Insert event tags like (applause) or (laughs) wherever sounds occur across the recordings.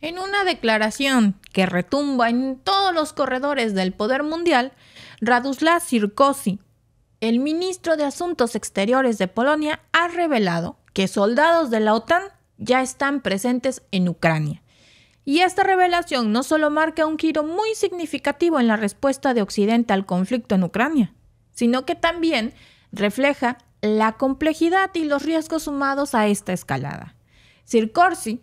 En una declaración que retumba en todos los corredores del poder mundial, raduzlá Sirkosi, el ministro de Asuntos Exteriores de Polonia, ha revelado que soldados de la OTAN ya están presentes en Ucrania. Y esta revelación no solo marca un giro muy significativo en la respuesta de Occidente al conflicto en Ucrania, sino que también refleja la complejidad y los riesgos sumados a esta escalada. Sirkosi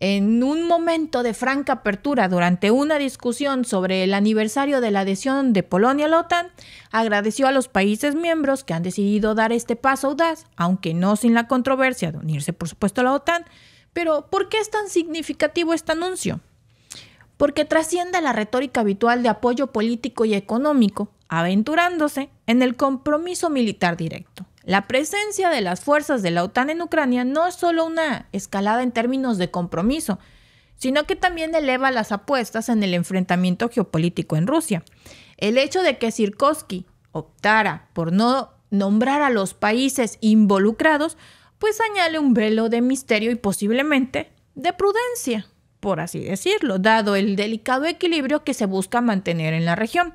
en un momento de franca apertura durante una discusión sobre el aniversario de la adhesión de Polonia a la OTAN, agradeció a los países miembros que han decidido dar este paso audaz, aunque no sin la controversia de unirse por supuesto a la OTAN. Pero, ¿por qué es tan significativo este anuncio? Porque trasciende la retórica habitual de apoyo político y económico, aventurándose en el compromiso militar directo. La presencia de las fuerzas de la OTAN en Ucrania no es solo una escalada en términos de compromiso, sino que también eleva las apuestas en el enfrentamiento geopolítico en Rusia. El hecho de que Sirkovsky optara por no nombrar a los países involucrados, pues añade un velo de misterio y posiblemente de prudencia, por así decirlo, dado el delicado equilibrio que se busca mantener en la región.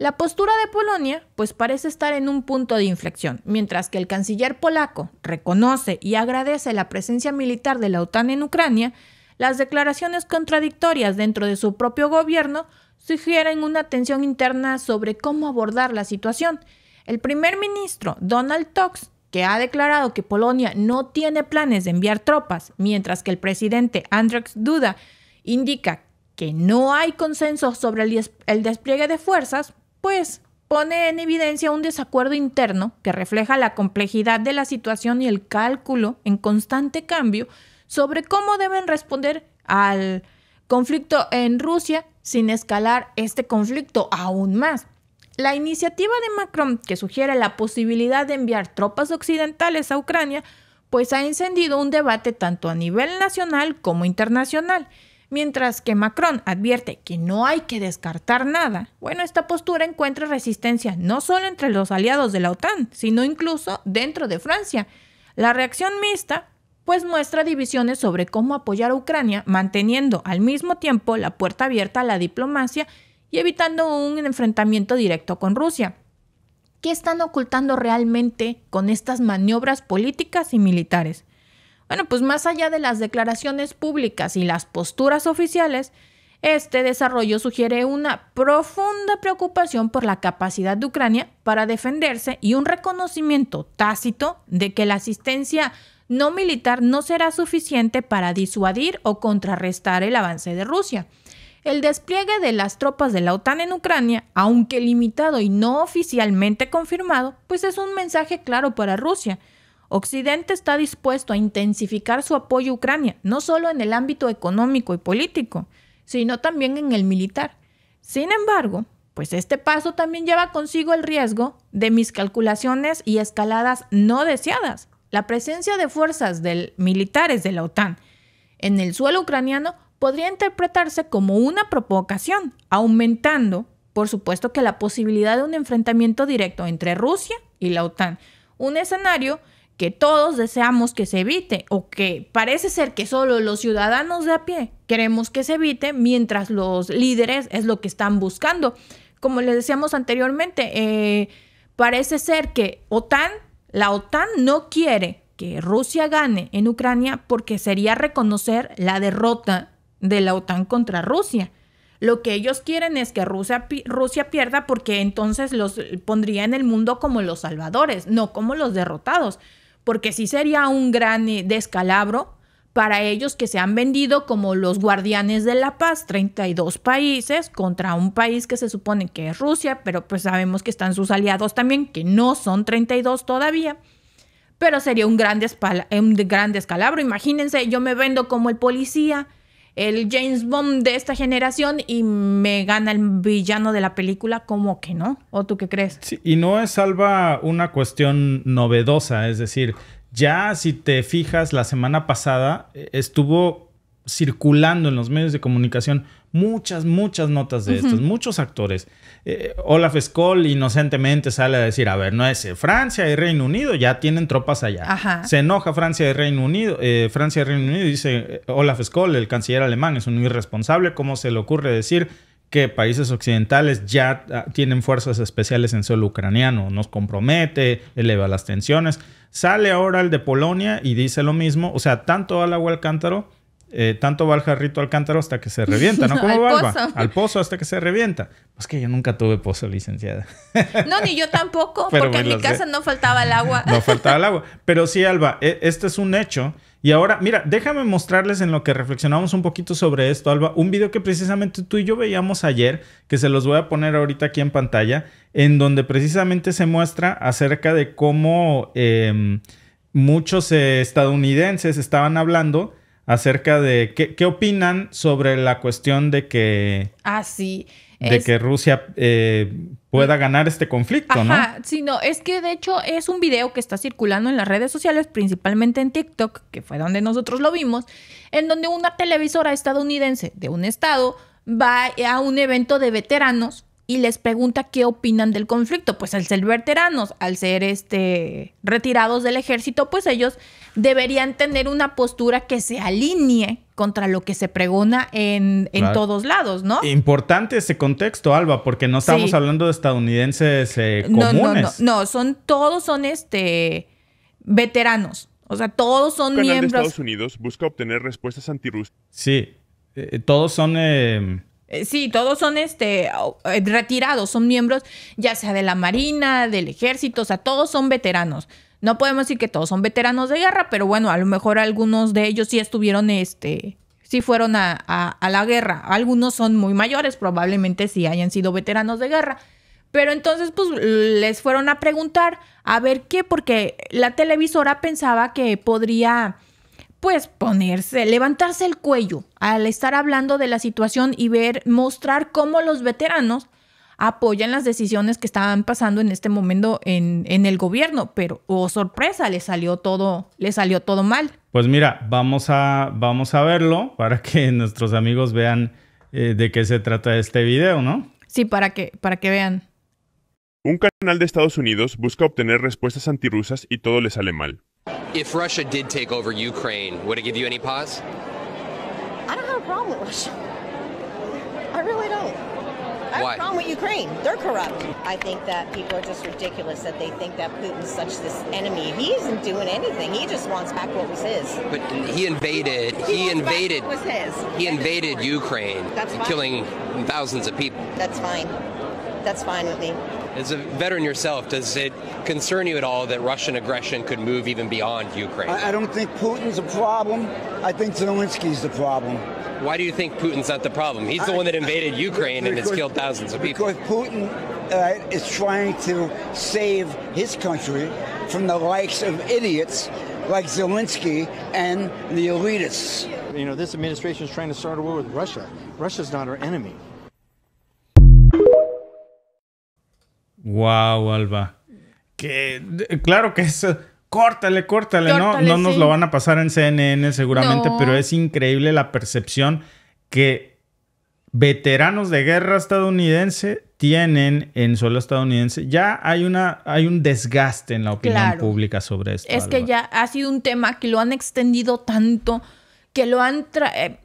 La postura de Polonia pues parece estar en un punto de inflexión, mientras que el canciller polaco reconoce y agradece la presencia militar de la OTAN en Ucrania, las declaraciones contradictorias dentro de su propio gobierno sugieren una tensión interna sobre cómo abordar la situación. El primer ministro Donald Tusk que ha declarado que Polonia no tiene planes de enviar tropas, mientras que el presidente Andrzej Duda indica que no hay consenso sobre el, despliegue de fuerzas, pues pone en evidencia un desacuerdo interno que refleja la complejidad de la situación y el cálculo en constante cambio sobre cómo deben responder al conflicto en Rusia sin escalar este conflicto aún más. La iniciativa de Macron, que sugiere la posibilidad de enviar tropas occidentales a Ucrania, pues ha encendido un debate tanto a nivel nacional como internacional Mientras que Macron advierte que no hay que descartar nada, bueno, esta postura encuentra resistencia no solo entre los aliados de la OTAN, sino incluso dentro de Francia. La reacción mixta pues muestra divisiones sobre cómo apoyar a Ucrania, manteniendo al mismo tiempo la puerta abierta a la diplomacia y evitando un enfrentamiento directo con Rusia. ¿Qué están ocultando realmente con estas maniobras políticas y militares? Bueno, pues más allá de las declaraciones públicas y las posturas oficiales, este desarrollo sugiere una profunda preocupación por la capacidad de Ucrania para defenderse y un reconocimiento tácito de que la asistencia no militar no será suficiente para disuadir o contrarrestar el avance de Rusia. El despliegue de las tropas de la OTAN en Ucrania, aunque limitado y no oficialmente confirmado, pues es un mensaje claro para Rusia, Occidente está dispuesto a intensificar su apoyo a Ucrania, no solo en el ámbito económico y político, sino también en el militar. Sin embargo, pues este paso también lleva consigo el riesgo de miscalculaciones y escaladas no deseadas. La presencia de fuerzas militares de la OTAN en el suelo ucraniano podría interpretarse como una provocación, aumentando, por supuesto, que la posibilidad de un enfrentamiento directo entre Rusia y la OTAN, un escenario que todos deseamos que se evite o que parece ser que solo los ciudadanos de a pie queremos que se evite, mientras los líderes es lo que están buscando. Como les decíamos anteriormente, eh, parece ser que OTAN, la OTAN no quiere que Rusia gane en Ucrania porque sería reconocer la derrota de la OTAN contra Rusia. Lo que ellos quieren es que Rusia, Rusia, pierda porque entonces los pondría en el mundo como los salvadores, no como los derrotados porque sí sería un gran eh, descalabro para ellos que se han vendido como los guardianes de la paz, 32 países contra un país que se supone que es Rusia, pero pues sabemos que están sus aliados también, que no son 32 todavía. Pero sería un gran, un gran descalabro. Imagínense, yo me vendo como el policía el James Bond de esta generación y me gana el villano de la película, como que no. ¿O tú qué crees? y no es salva una cuestión novedosa, es decir, ya si te fijas, la semana pasada eh, estuvo circulando en los medios de comunicación muchas, muchas notas de estos, muchos actores. Eh, Olaf Skoll inocentemente sale a decir, a ver, no es eh, Francia y Reino Unido, ya tienen tropas allá. Se enoja Francia y Reino Unido, eh, Francia y Reino Unido dice, Olaf Skoll, el canciller alemán, es un irresponsable, ¿cómo se le ocurre decir? que países occidentales ya ah, tienen fuerzas especiales en suelo ucraniano, nos compromete, eleva las tensiones. Sale ahora el de Polonia y dice lo mismo, o sea, tanto al agua al cántaro eh, tanto va el jarrito al cántaro hasta que se revienta, ¿no? (laughs) Como va? Pozo. Al pozo hasta que se revienta. Pues que yo nunca tuve pozo, licenciada. No, ni yo tampoco, (laughs) porque en mi casa no faltaba el agua. No (laughs) faltaba el agua. Pero sí, Alba, e, este es un hecho. Y ahora, mira, déjame mostrarles en lo que reflexionamos un poquito sobre esto, Alba, un video que precisamente tú y yo veíamos ayer, que se los voy a poner ahorita aquí en pantalla, en donde precisamente se muestra acerca de cómo em, muchos eh, estadounidenses estaban hablando acerca de qué, opinan sobre la cuestión de que... Ah, sí. De que Rusia eh, pueda mm. ganar este conflicto, ¿no? Sí, no, es que de hecho es un video que está circulando en las redes sociales, principalmente en TikTok, que fue donde nosotros lo vimos, en donde una televisora estadounidense de un estado va a un evento de veteranos y les pregunta qué opinan del conflicto. Pues al ser veteranos, al ser este, retirados del ejército, pues ellos deberían tener una postura que se alinee contra lo que se pregona en, todos lados, ¿no? Importante ese contexto, Alba, porque no estamos hablando de estadounidenses comunes. Eh, no, no, no, son todos son este veteranos. O sea, todos son miembros. De Estados Unidos busca obtener respuestas antirrusas. Sí, eh, todos son eh, eh, sí, todos son este eh, retirados, son miembros ya sea de la Marina, del ejército, o sea, todos son veteranos. No podemos decir que todos son veteranos de guerra, pero bueno, a lo mejor algunos de ellos sí estuvieron, este, sí fueron a, a la guerra. Algunos son muy mayores, probablemente sí hayan sido veteranos de guerra. Pero entonces, pues, les fueron a preguntar a ver qué, porque la televisora pensaba que podría pues ponerse, levantarse el cuello al estar hablando de la situación y ver, mostrar cómo los veteranos apoyan las decisiones que estaban pasando en este momento en, el gobierno, pero oh sorpresa, le salió todo, le salió todo mal. Pues mira, vamos a, vamos a verlo para (laughs) que nuestros amigos vean eh, de qué se trata este video, ¿no? Sí, para que, para que vean. Un canal de Estados Unidos busca obtener respuestas antirrusas y todo le sale mal. If Russia did take over Ukraine, would it give you any pause? I don't have a problem with Russia. I really don't. I Why? have a problem with Ukraine. They're corrupt. I think that people are just ridiculous that they think that Putin's such this enemy. He isn't doing anything. He just wants back what was his. But he invaded. He, he invaded. was his. He invaded Ukraine, That's fine. killing thousands of people. That's fine that's fine with me. As a veteran yourself, does it concern you at all that Russian aggression could move even beyond Ukraine? I, I don't think Putin's a problem. I think Zelensky's the problem. Why do you think Putin's not the problem? He's the I, one that invaded I, Ukraine because, and has killed thousands of people. Because Putin uh, is trying to save his country from the likes of idiots like Zelensky and the elitists. You know, this administration is trying to start a war with Russia. Russia's not our enemy. Wow, Alba. Que claro que es córtale, córtale, ¿no? No nos lo van a pasar en CNN seguramente, pero es increíble la percepción que veteranos de guerra estadounidense tienen en suelo estadounidense. Ya hay una hay un desgaste en la opinión pública sobre esto. Es que ya ha sido un tema que lo han extendido tanto, que lo han eh,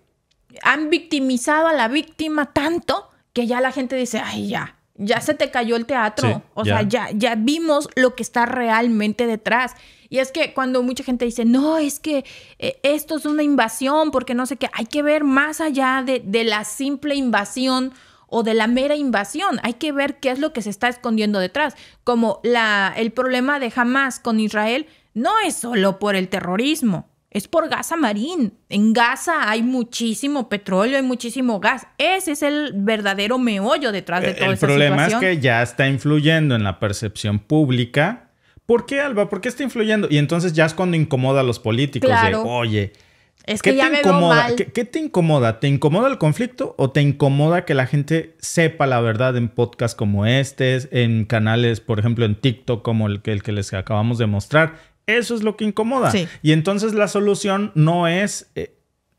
han victimizado a la víctima tanto que ya la gente dice, "Ay, ya, ya se te cayó el teatro. o sea, ya, ya vimos lo que está realmente detrás. Y es que cuando mucha gente dice, no, es que eh, esto es una invasión, porque no sé qué, hay que ver más allá de, de, la simple invasión o de la mera invasión. Hay que ver qué es lo que se está escondiendo detrás. Como la, el problema de Hamas con Israel no es solo por el terrorismo es por Gaza marín. En Gaza hay muchísimo petróleo, hay muchísimo gas. Ese es el verdadero meollo detrás de eh, todo el esa situación. El problema es que ya está influyendo en la percepción pública. ¿Por qué, Alba? ¿Por qué está influyendo? Y entonces ya es cuando incomoda a los políticos. oye, es que ¿qué, te incomoda? te incomoda? ¿Te incomoda el conflicto o te incomoda que la gente sepa la verdad en podcasts como este, en canales, por ejemplo, en TikTok como el que, el que les acabamos de mostrar? Eso es lo que incomoda. Y entonces la solución no es eh,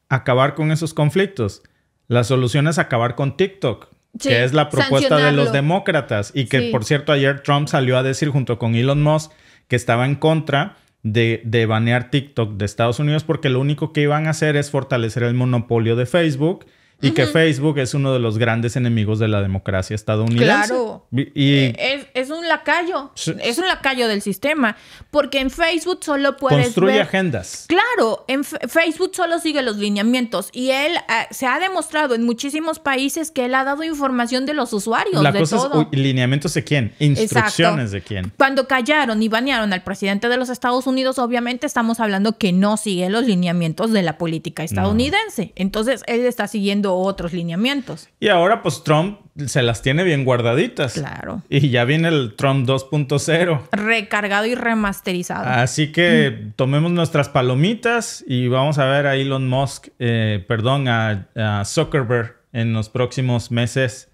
acabar con esos conflictos. La solución es acabar con TikTok, que es la propuesta de los demócratas. Y que, por cierto, ayer Trump salió a decir junto con Elon Musk que estaba en contra de, de, banear TikTok de Estados Unidos porque lo único que iban a hacer es fortalecer el monopolio de Facebook y que Facebook es uno de los grandes enemigos de la democracia estadounidense. Claro. Y... Eh, es, un lacayo. Es un lacayo del sistema. Porque en Facebook solo puede Construye agendas. Claro. En Facebook solo sigue los lineamientos. Y él ah, se ha demostrado en muchísimos países que él ha dado información de los usuarios. La de cosa ¿lineamientos de quién? Instrucciones de quién. Cuando callaron y banearon al presidente de los Estados Unidos, obviamente estamos hablando que no sigue los lineamientos de la política estadounidense. Entonces él está siguiendo otros lineamientos. Y ahora pues Trump se las tiene bien guardaditas. Claro. Y ya viene el Trump 2.0. Recargado y remasterizado. Así que mm. tomemos nuestras palomitas y vamos a ver a Elon Musk, eh, perdón, a, Zuckerberg en los próximos meses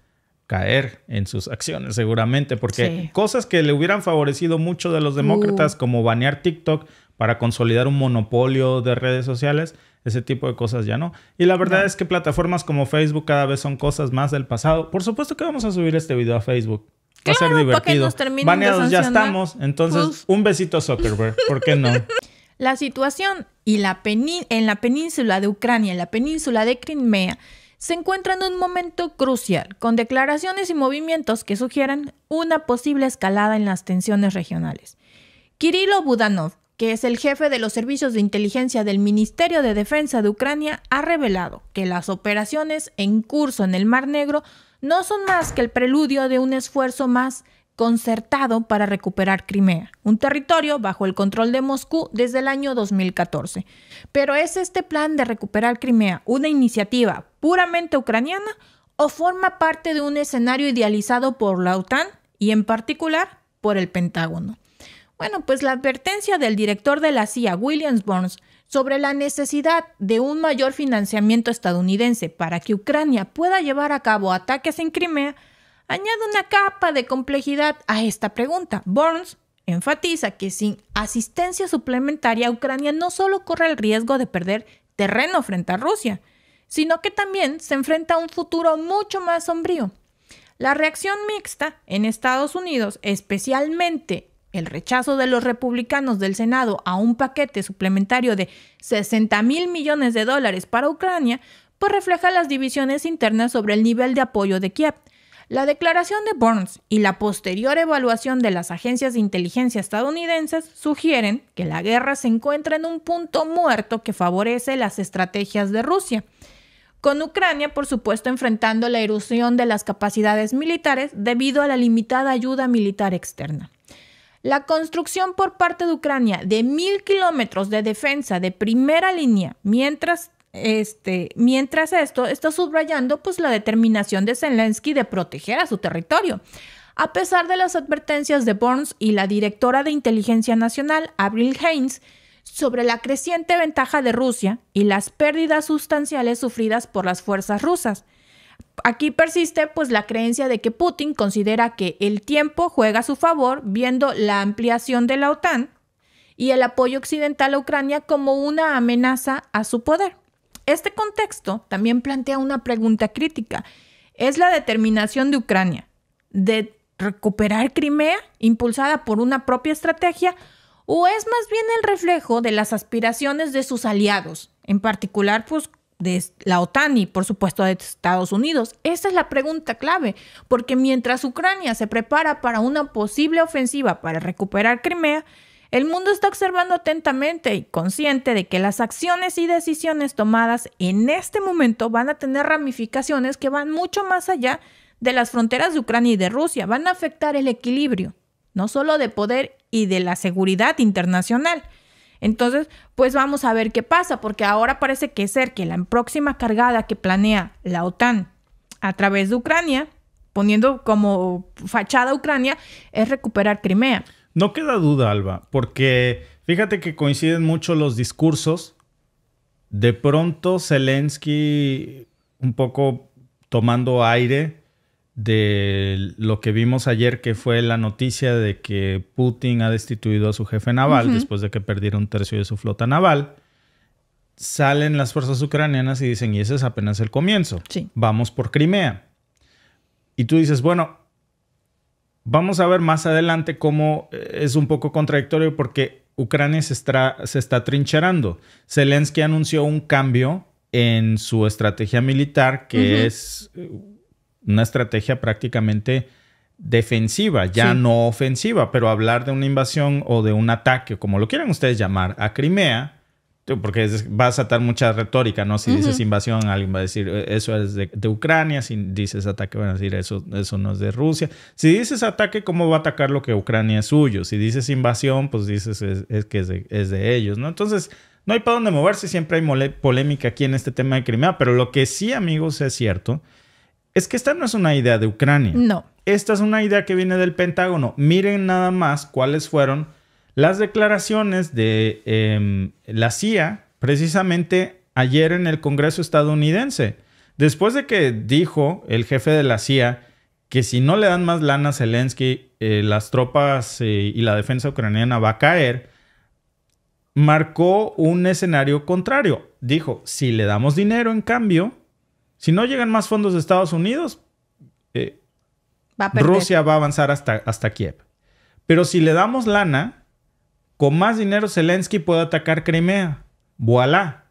caer en sus acciones seguramente, porque cosas que le hubieran favorecido mucho de los demócratas, uh. como banear TikTok, para consolidar un monopolio de redes sociales, ese tipo de cosas ya no. Y la verdad es que plataformas como Facebook cada vez son cosas más del pasado. Por supuesto que vamos a subir este video a Facebook. Va a ser divertido. Baneados ya estamos, entonces pues- un besito a Zuckerberg, ¿por qué no? (laughs) La situación y la en la península de Ucrania, en la península de Crimea, se encuentra en un momento crucial, con declaraciones y movimientos que sugieren una posible escalada en las tensiones regionales. Kirilo Budanov, que es el jefe de los servicios de inteligencia del Ministerio de Defensa de Ucrania, ha revelado que las operaciones en curso en el Mar Negro no son más que el preludio de un esfuerzo más concertado para recuperar Crimea, un territorio bajo el control de Moscú desde el año 2014. Pero ¿es este plan de recuperar Crimea una iniciativa puramente ucraniana o forma parte de un escenario idealizado por la OTAN y en particular por el Pentágono? Bueno, pues la advertencia del director de la CIA, Williams Burns, sobre la necesidad de un mayor financiamiento estadounidense para que Ucrania pueda llevar a cabo ataques en Crimea, añade una capa de complejidad a esta pregunta. Burns enfatiza que sin asistencia suplementaria Ucrania no solo corre el riesgo de perder terreno frente a Rusia, sino que también se enfrenta a un futuro mucho más sombrío. La reacción mixta en Estados Unidos, especialmente el rechazo de los republicanos del Senado a un paquete suplementario de 60 mil millones de dólares para Ucrania, pues refleja las divisiones internas sobre el nivel de apoyo de Kiev. La declaración de Burns y la posterior evaluación de las agencias de inteligencia estadounidenses sugieren que la guerra se encuentra en un punto muerto que favorece las estrategias de Rusia, con Ucrania por supuesto enfrentando la erosión de las capacidades militares debido a la limitada ayuda militar externa. La construcción por parte de Ucrania de mil kilómetros de defensa de primera línea, este, mientras, esto está subrayando pues, la determinación de Zelensky de proteger a su territorio. A pesar de las advertencias de Burns y la directora de Inteligencia Nacional, Avril Haines, sobre la creciente ventaja de Rusia y las pérdidas sustanciales sufridas por las fuerzas rusas, Aquí persiste pues la creencia de que Putin considera que el tiempo juega a su favor viendo la ampliación de la OTAN y el apoyo occidental a Ucrania como una amenaza a su poder. Este contexto también plantea una pregunta crítica. ¿Es la determinación de Ucrania de recuperar Crimea impulsada por una propia estrategia o es más bien el reflejo de las aspiraciones de sus aliados, en particular pues de la OTAN y por supuesto de Estados Unidos? Esa es la pregunta clave, porque mientras Ucrania se prepara para una posible ofensiva para recuperar Crimea, el mundo está observando atentamente y consciente de que las acciones y decisiones tomadas en este momento van a tener ramificaciones que van mucho más allá de las fronteras de Ucrania y de Rusia, van a afectar el equilibrio, no solo de poder y de la seguridad internacional, entonces, pues vamos a ver qué pasa, porque ahora parece que ser que la próxima cargada que planea la OTAN a través de Ucrania, poniendo como fachada Ucrania, es recuperar Crimea. No queda duda, Alba, porque fíjate que coinciden mucho los discursos. De pronto Zelensky un poco tomando aire de lo que vimos ayer, que fue la noticia de que Putin ha destituido a su jefe naval después de que perdieron un tercio de su flota naval, salen las fuerzas ucranianas y dicen, y ese es apenas el comienzo, vamos por Crimea. Y tú dices, bueno, vamos a ver más adelante cómo eh, es un poco contradictorio porque Ucrania se está, se está trincherando. Zelensky anunció un cambio en su estrategia militar que es eh, una estrategia prácticamente defensiva, ya no ofensiva, pero hablar de una invasión o de un ataque, como lo quieran ustedes llamar, a Crimea, porque vas a estar mucha retórica, ¿no? Si dices invasión, alguien va a decir eh, eso es de, Ucrania, si dices ataque, van a decir eso, eso no es de Rusia. Si dices ataque, ¿cómo va a atacar lo que Ucrania es suyo? Si dices invasión, pues dices es, que es de, ellos, ¿no? Entonces, no hay para dónde moverse, siempre hay polémica aquí en este tema de Crimea, pero lo que sí, amigos, es cierto, es que esta no es una idea de Ucrania. No. Esta es una idea que viene del Pentágono. Miren nada más cuáles fueron las declaraciones de em, la CIA precisamente ayer en el Congreso estadounidense. Después de que dijo el jefe de la CIA que si no le dan más lana a Zelensky, eh, las tropas eh, y la defensa ucraniana va a caer, marcó un escenario contrario. Dijo, si le damos dinero en cambio, si no llegan más fondos de Estados Unidos, eh, Rusia va a avanzar hasta, hasta Kiev. Pero si le damos lana, con más dinero Zelensky puede atacar Crimea. Voilà.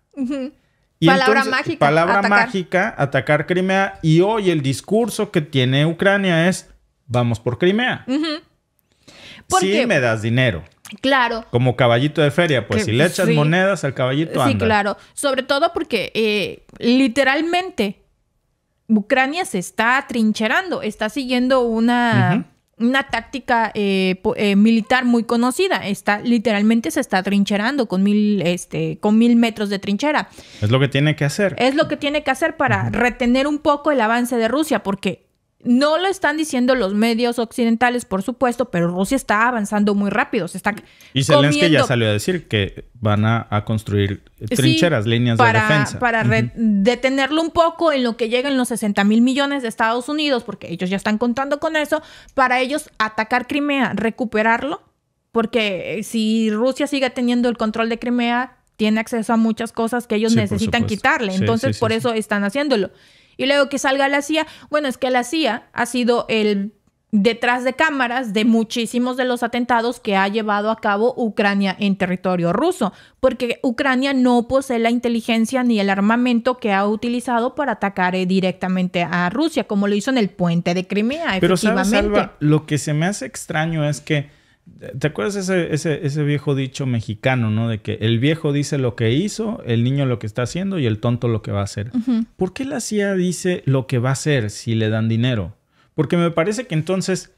y palabra mágica. Palabra mágica, atacar Crimea. Y hoy el discurso que tiene Ucrania es, vamos por Crimea. me das dinero. Claro. Como caballito de feria, pues si le echas monedas al caballito anda. Sí, claro. Sobre todo porque eh, literalmente Ucrania se está trincherando. está siguiendo una, una táctica eh, eh, militar muy conocida. Está literalmente se está trincherando con mil, este, con mil metros de trinchera. Es lo que tiene que hacer. Es lo que tiene que hacer para retener un poco el avance de Rusia, porque no lo están diciendo los medios occidentales, por supuesto, pero Rusia está avanzando muy rápido. Se está y Zelensky ya salió a decir que van a, construir trincheras, líneas de defensa. Para detenerlo un poco en lo que llegan los 60 mil millones de Estados Unidos, porque ellos ya están contando con eso, para ellos atacar Crimea, recuperarlo, porque eh, si Rusia sigue teniendo el control de Crimea, tiene acceso a muchas cosas que ellos necesitan quitarle. Entonces, por eso están haciéndolo. Y luego que salga la CIA, bueno, es que la CIA ha sido el detrás de cámaras de muchísimos de los atentados que ha llevado a cabo Ucrania en territorio ruso, porque Ucrania no posee la inteligencia ni el armamento que ha utilizado para atacar eh, directamente a Rusia, como lo hizo en el puente de Crimea. Pero efectivamente. ¿sabes, lo que se me hace extraño es que ¿Te acuerdas ese, ese, viejo dicho mexicano, ¿no? De que el viejo dice lo que hizo, el niño lo que está haciendo y el tonto lo que va a hacer. ¿Por qué la CIA dice lo que va a hacer si le dan dinero? Porque me parece que entonces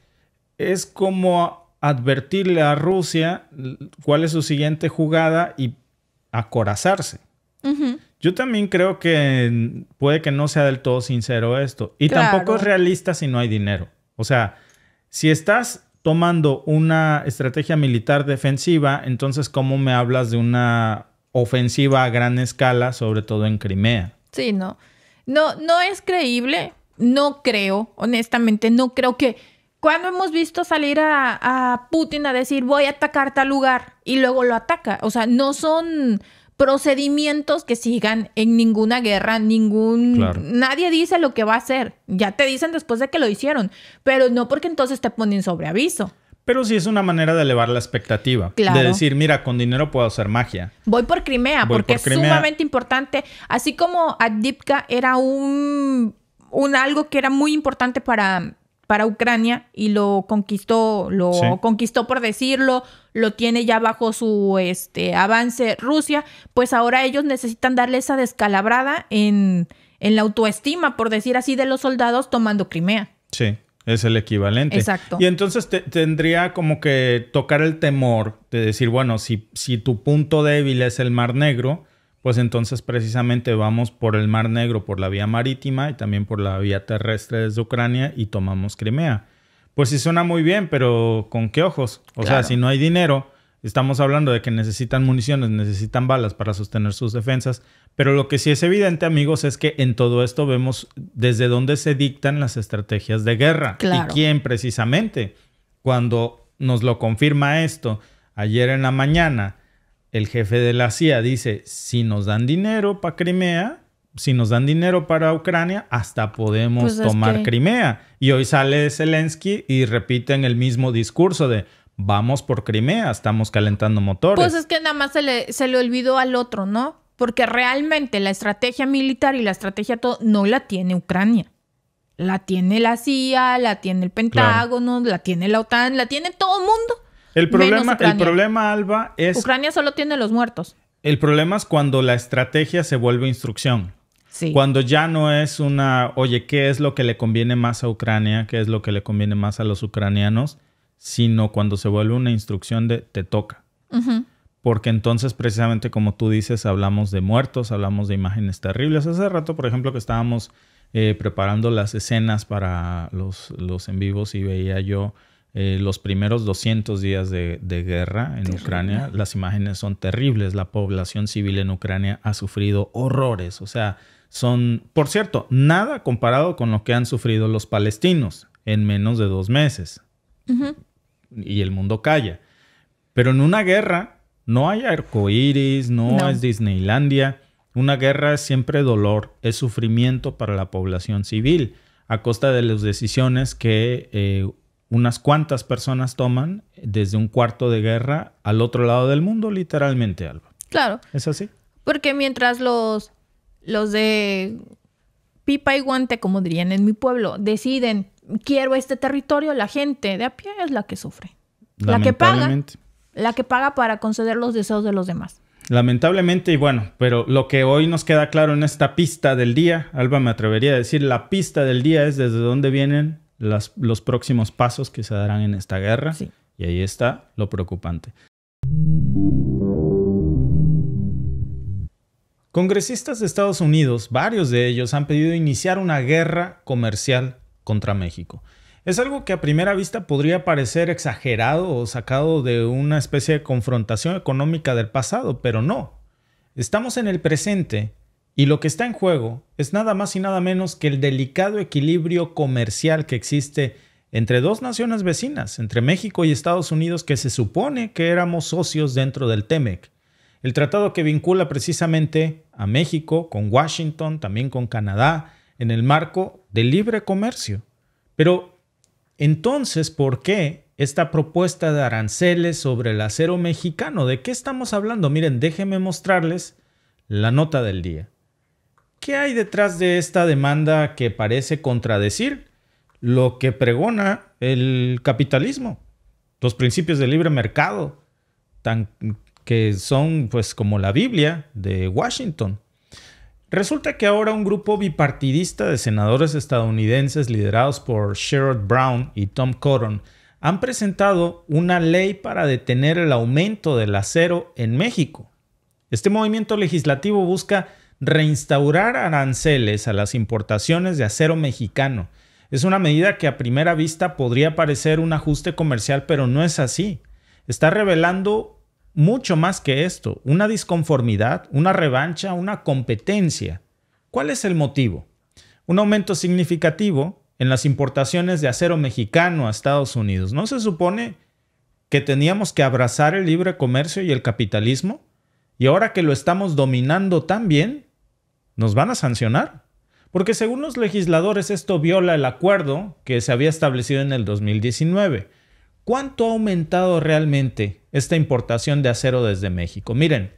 es como advertirle a Rusia cuál es su siguiente jugada y acorazarse. Yo también creo que puede que no sea del todo sincero esto. Y tampoco es realista si no hay dinero. O sea, si estás tomando una estrategia militar defensiva, entonces ¿cómo me hablas de una ofensiva a gran escala, sobre todo en Crimea? Sí, no. No, no es creíble, no creo, honestamente, no creo que... cuando hemos visto salir a, a Putin a decir voy a atacar tal lugar y luego lo ataca? O sea, no son procedimientos que sigan en ninguna guerra, ningún... Nadie dice lo que va a hacer. Ya te dicen después de que lo hicieron, pero no porque entonces te ponen sobre aviso. Pero sí es una manera de elevar la expectativa. Claro. De decir, mira, con dinero puedo hacer magia. Voy por Crimea, porque es sumamente importante. Así como Adipka era un, un algo que era muy importante para, para Ucrania y lo conquistó, lo conquistó por decirlo, lo tiene ya bajo su este avance Rusia, pues ahora ellos necesitan darle esa descalabrada en, en la autoestima, por decir así, de los soldados tomando Crimea. Sí. Es el equivalente. Exacto. Y entonces tendría como que tocar el temor de decir, bueno, si, si tu punto débil es el Mar Negro, pues entonces precisamente vamos por el Mar Negro, por la vía marítima y también por la vía terrestre desde Ucrania y tomamos Crimea. Pues sí suena muy bien, pero ¿con qué ojos? O sea, si no hay dinero, estamos hablando de que necesitan municiones, necesitan balas para sostener sus defensas, pero lo que sí es evidente, amigos, es que en todo esto vemos desde dónde se dictan las estrategias de guerra y quién precisamente. Cuando nos lo confirma esto ayer en la mañana, el jefe de la CIA dice, si nos dan dinero para Crimea, si nos dan dinero para Ucrania, hasta podemos pues tomar Crimea. Y hoy sale Zelensky y repiten el mismo discurso de, vamos por Crimea, estamos calentando motores. Pues es que nada más se le, se le olvidó al otro, ¿no? Porque realmente la estrategia militar y la estrategia todo no la tiene Ucrania. La tiene la CIA, la tiene el Pentágono, la tiene la OTAN, la tiene todo el mundo. El problema, el problema, Alba, es... Ucrania solo tiene los muertos. El problema es cuando la estrategia se vuelve instrucción. Sí. Cuando ya no es una, oye, ¿qué es lo que le conviene más a Ucrania? ¿Qué es lo que le conviene más a los ucranianos? Sino cuando se vuelve una instrucción de te toca. Porque entonces, precisamente como tú dices, hablamos de muertos, hablamos de imágenes terribles. Hace rato, por ejemplo, que estábamos eh, preparando las escenas para los, los en vivos y veía yo eh, los primeros 200 días de, guerra en Ucrania, las imágenes son terribles. La población civil en Ucrania ha sufrido horrores. O sea, son, por cierto, nada comparado con lo que han sufrido los palestinos en menos de dos meses. Y el mundo calla. Pero en una guerra no hay arcoíris, no, no es Disneylandia. Una guerra es siempre dolor, es sufrimiento para la población civil, a costa de las decisiones que eh, unas cuantas personas toman desde un cuarto de guerra al otro lado del mundo, literalmente, Alba. Claro. ¿Es así? Porque mientras los, los de pipa y guante, como dirían en mi pueblo, deciden, quiero este territorio, la gente de a pie es la que sufre. La que paga. La que paga para conceder los deseos de los demás. Lamentablemente, y bueno, pero lo que hoy nos queda claro en esta pista del día, Alba me atrevería a decir, la pista del día es desde dónde vienen los próximos pasos que se darán en esta guerra. Y ahí está lo preocupante. Congresistas de Estados Unidos, varios de ellos, han pedido iniciar una guerra comercial contra México. Es algo que a primera vista podría parecer exagerado o sacado de una especie de confrontación económica del pasado, pero no. Estamos en el presente y lo que está en juego es nada más y nada menos que el delicado equilibrio comercial que existe entre dos naciones vecinas, entre México y Estados Unidos, que se supone que éramos socios dentro del TEMEC. El tratado que vincula precisamente a México con Washington, también con Canadá, en el marco del libre comercio. Pero entonces, ¿por qué esta propuesta de aranceles sobre el acero mexicano? ¿De qué estamos hablando? Miren, déjenme mostrarles la nota del día. ¿Qué hay detrás de esta demanda que parece contradecir lo que pregona el capitalismo? Los principios del libre mercado, que son pues como la Biblia de Washington. Resulta que ahora un grupo bipartidista de senadores estadounidenses liderados por Sherrod Brown y Tom Cotton han presentado una ley para detener el aumento del acero en México. Este movimiento legislativo busca reinstaurar aranceles a las importaciones de acero mexicano. Es una medida que a primera vista podría parecer un ajuste comercial, pero no es así. Está revelando mucho más que esto, una disconformidad, una revancha, una competencia. ¿Cuál es el motivo? Un aumento significativo en las importaciones de acero mexicano a Estados Unidos. ¿No se supone que teníamos que abrazar el libre comercio y el capitalismo? Y ahora que lo estamos dominando tan bien, ¿nos van a sancionar? Porque según los legisladores esto viola el acuerdo que se había establecido en el 2019. ¿Cuánto ha aumentado realmente esta importación de acero desde México? Miren,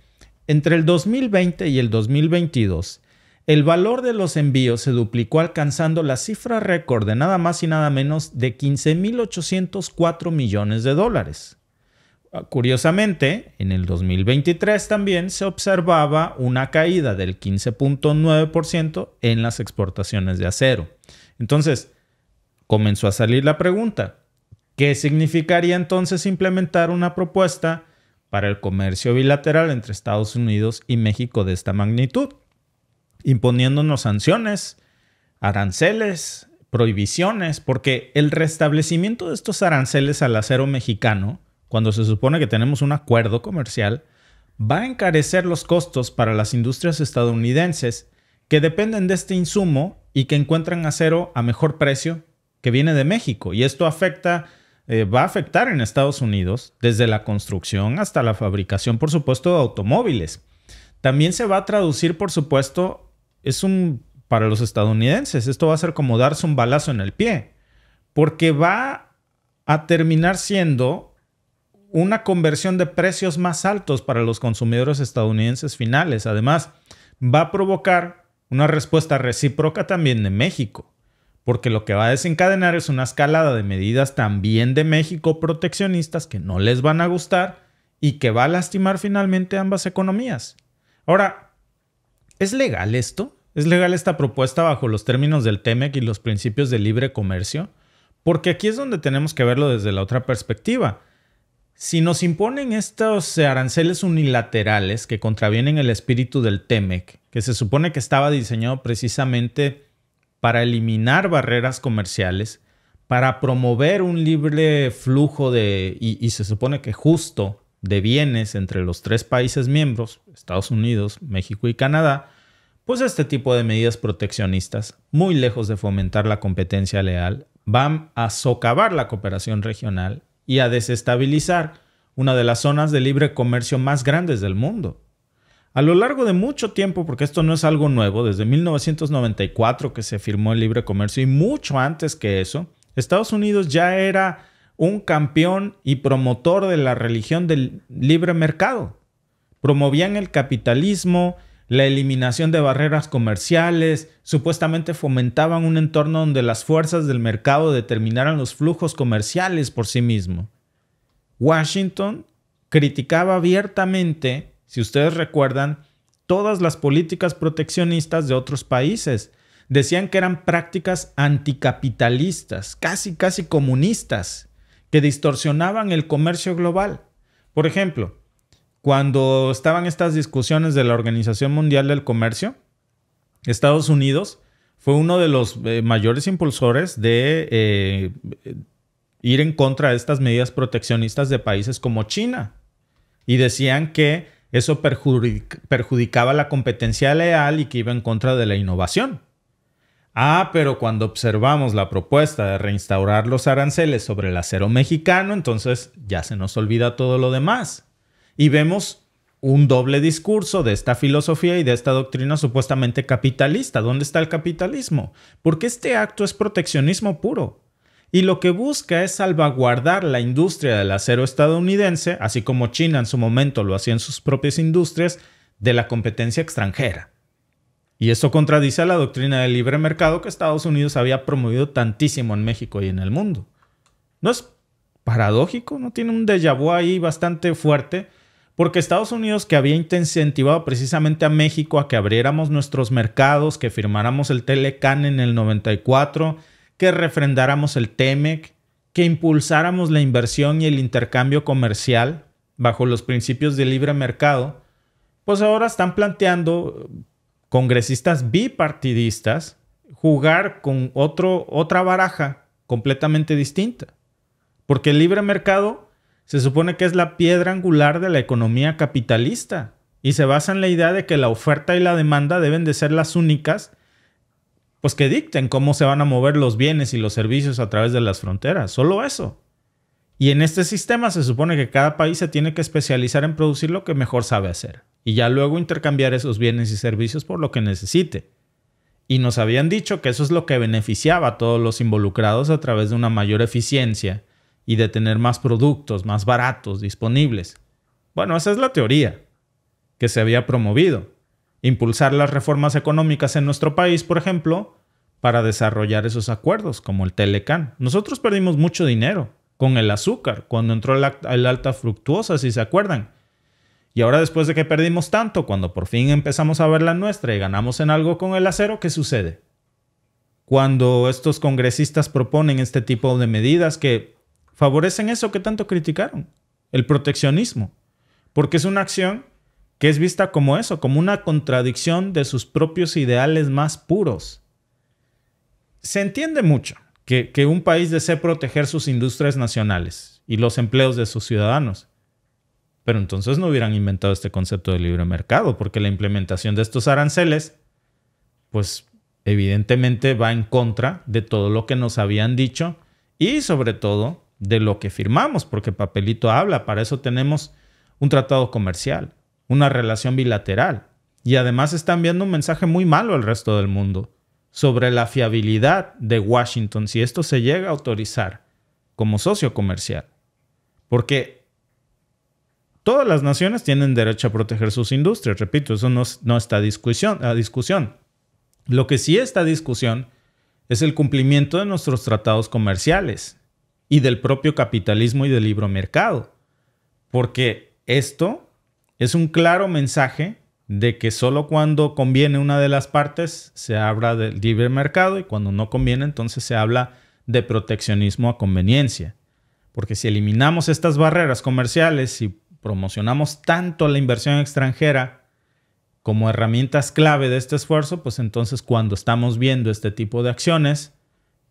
entre el 2020 y el 2022, el valor de los envíos se duplicó alcanzando la cifra récord de nada más y nada menos de 15.804 millones de dólares. Curiosamente, en el 2023 también se observaba una caída del 15.9% en las exportaciones de acero. Entonces, comenzó a salir la pregunta, ¿qué significaría entonces implementar una propuesta para el comercio bilateral entre Estados Unidos y México de esta magnitud? Imponiéndonos sanciones, aranceles, prohibiciones, porque el restablecimiento de estos aranceles al acero mexicano cuando se supone que tenemos un acuerdo comercial, va a encarecer los costos para las industrias estadounidenses que dependen de este insumo y que encuentran acero a mejor precio que viene de México. Y esto afecta, eh, va a afectar en Estados Unidos desde la construcción hasta la fabricación, por supuesto, de automóviles. También se va a traducir, por supuesto, es un para los estadounidenses. Esto va a ser como darse un balazo en el pie, porque va a terminar siendo una conversión de precios más altos para los consumidores estadounidenses finales. Además, va a provocar una respuesta recíproca también de México, porque lo que va a desencadenar es una escalada de medidas también de México proteccionistas que no les van a gustar y que va a lastimar finalmente ambas economías. Ahora, ¿es legal esto? ¿Es legal esta propuesta bajo los términos del TEMEC y los principios de libre comercio? Porque aquí es donde tenemos que verlo desde la otra perspectiva. Si nos imponen estos aranceles unilaterales que contravienen el espíritu del TEMEC, que se supone que estaba diseñado precisamente para eliminar barreras comerciales, para promover un libre flujo de, y, y se supone que justo, de bienes entre los tres países miembros, Estados Unidos, México y Canadá, pues este tipo de medidas proteccionistas, muy lejos de fomentar la competencia leal, van a socavar la cooperación regional y a desestabilizar una de las zonas de libre comercio más grandes del mundo. A lo largo de mucho tiempo, porque esto no es algo nuevo, desde 1994 que se firmó el libre comercio y mucho antes que eso, Estados Unidos ya era un campeón y promotor de la religión del libre mercado. Promovían el capitalismo, la eliminación de barreras comerciales, supuestamente fomentaban un entorno donde las fuerzas del mercado determinaran los flujos comerciales por sí mismo. Washington criticaba abiertamente, si ustedes recuerdan, todas las políticas proteccionistas de otros países. Decían que eran prácticas anticapitalistas, casi, casi comunistas, que distorsionaban el comercio global. Por ejemplo, cuando estaban estas discusiones de la Organización Mundial del Comercio, Estados Unidos fue uno de los eh, mayores impulsores de eh, ir en contra de estas medidas proteccionistas de países como China. Y decían que eso perjudicaba la competencia leal y que iba en contra de la innovación. Ah, pero cuando observamos la propuesta de reinstaurar los aranceles sobre el acero mexicano, entonces ya se nos olvida todo lo demás. Y vemos un doble discurso de esta filosofía y de esta doctrina supuestamente capitalista. ¿Dónde está el capitalismo? Porque este acto es proteccionismo puro. Y lo que busca es salvaguardar la industria del acero estadounidense, así como China en su momento lo hacía en sus propias industrias, de la competencia extranjera. Y eso contradice a la doctrina del libre mercado que Estados Unidos había promovido tantísimo en México y en el mundo. ¿No es paradójico? ¿No tiene un déjà vu ahí bastante fuerte? Porque Estados Unidos, que había incentivado precisamente a México a que abriéramos nuestros mercados, que firmáramos el Telecan en el 94, que refrendáramos el TEMEC, que impulsáramos la inversión y el intercambio comercial bajo los principios de libre mercado, pues ahora están planteando eh, congresistas bipartidistas jugar con otro, otra baraja completamente distinta. Porque el libre mercado se supone que es la piedra angular de la economía capitalista y se basa en la idea de que la oferta y la demanda deben de ser las únicas pues que dicten cómo se van a mover los bienes y los servicios a través de las fronteras, solo eso. Y en este sistema se supone que cada país se tiene que especializar en producir lo que mejor sabe hacer y ya luego intercambiar esos bienes y servicios por lo que necesite. Y nos habían dicho que eso es lo que beneficiaba a todos los involucrados a través de una mayor eficiencia y de tener más productos más baratos disponibles. Bueno, esa es la teoría que se había promovido. Impulsar las reformas económicas en nuestro país, por ejemplo, para desarrollar esos acuerdos, como el Telecan. Nosotros perdimos mucho dinero con el azúcar cuando entró el, el alta fructuosa, si se acuerdan. Y ahora después de que perdimos tanto, cuando por fin empezamos a ver la nuestra y ganamos en algo con el acero, ¿qué sucede? Cuando estos congresistas proponen este tipo de medidas que favorecen eso que tanto criticaron, el proteccionismo, porque es una acción que es vista como eso, como una contradicción de sus propios ideales más puros. Se entiende mucho que, que un país desee proteger sus industrias nacionales y los empleos de sus ciudadanos, pero entonces no hubieran inventado este concepto de libre mercado, porque la implementación de estos aranceles, pues evidentemente va en contra de todo lo que nos habían dicho y sobre todo de lo que firmamos, porque papelito habla, para eso tenemos un tratado comercial, una relación bilateral. Y además están viendo un mensaje muy malo al resto del mundo sobre la fiabilidad de Washington si esto se llega a autorizar como socio comercial. Porque todas las naciones tienen derecho a proteger sus industrias, repito, eso no, está discusión, a discusión. Lo que sí está a discusión es el cumplimiento de nuestros tratados comerciales y del propio capitalismo y del libre mercado. Porque esto es un claro mensaje de que solo cuando conviene una de las partes se habla del libre mercado y cuando no conviene entonces se habla de proteccionismo a conveniencia. Porque si eliminamos estas barreras comerciales y promocionamos tanto la inversión extranjera como herramientas clave de este esfuerzo, pues entonces cuando estamos viendo este tipo de acciones,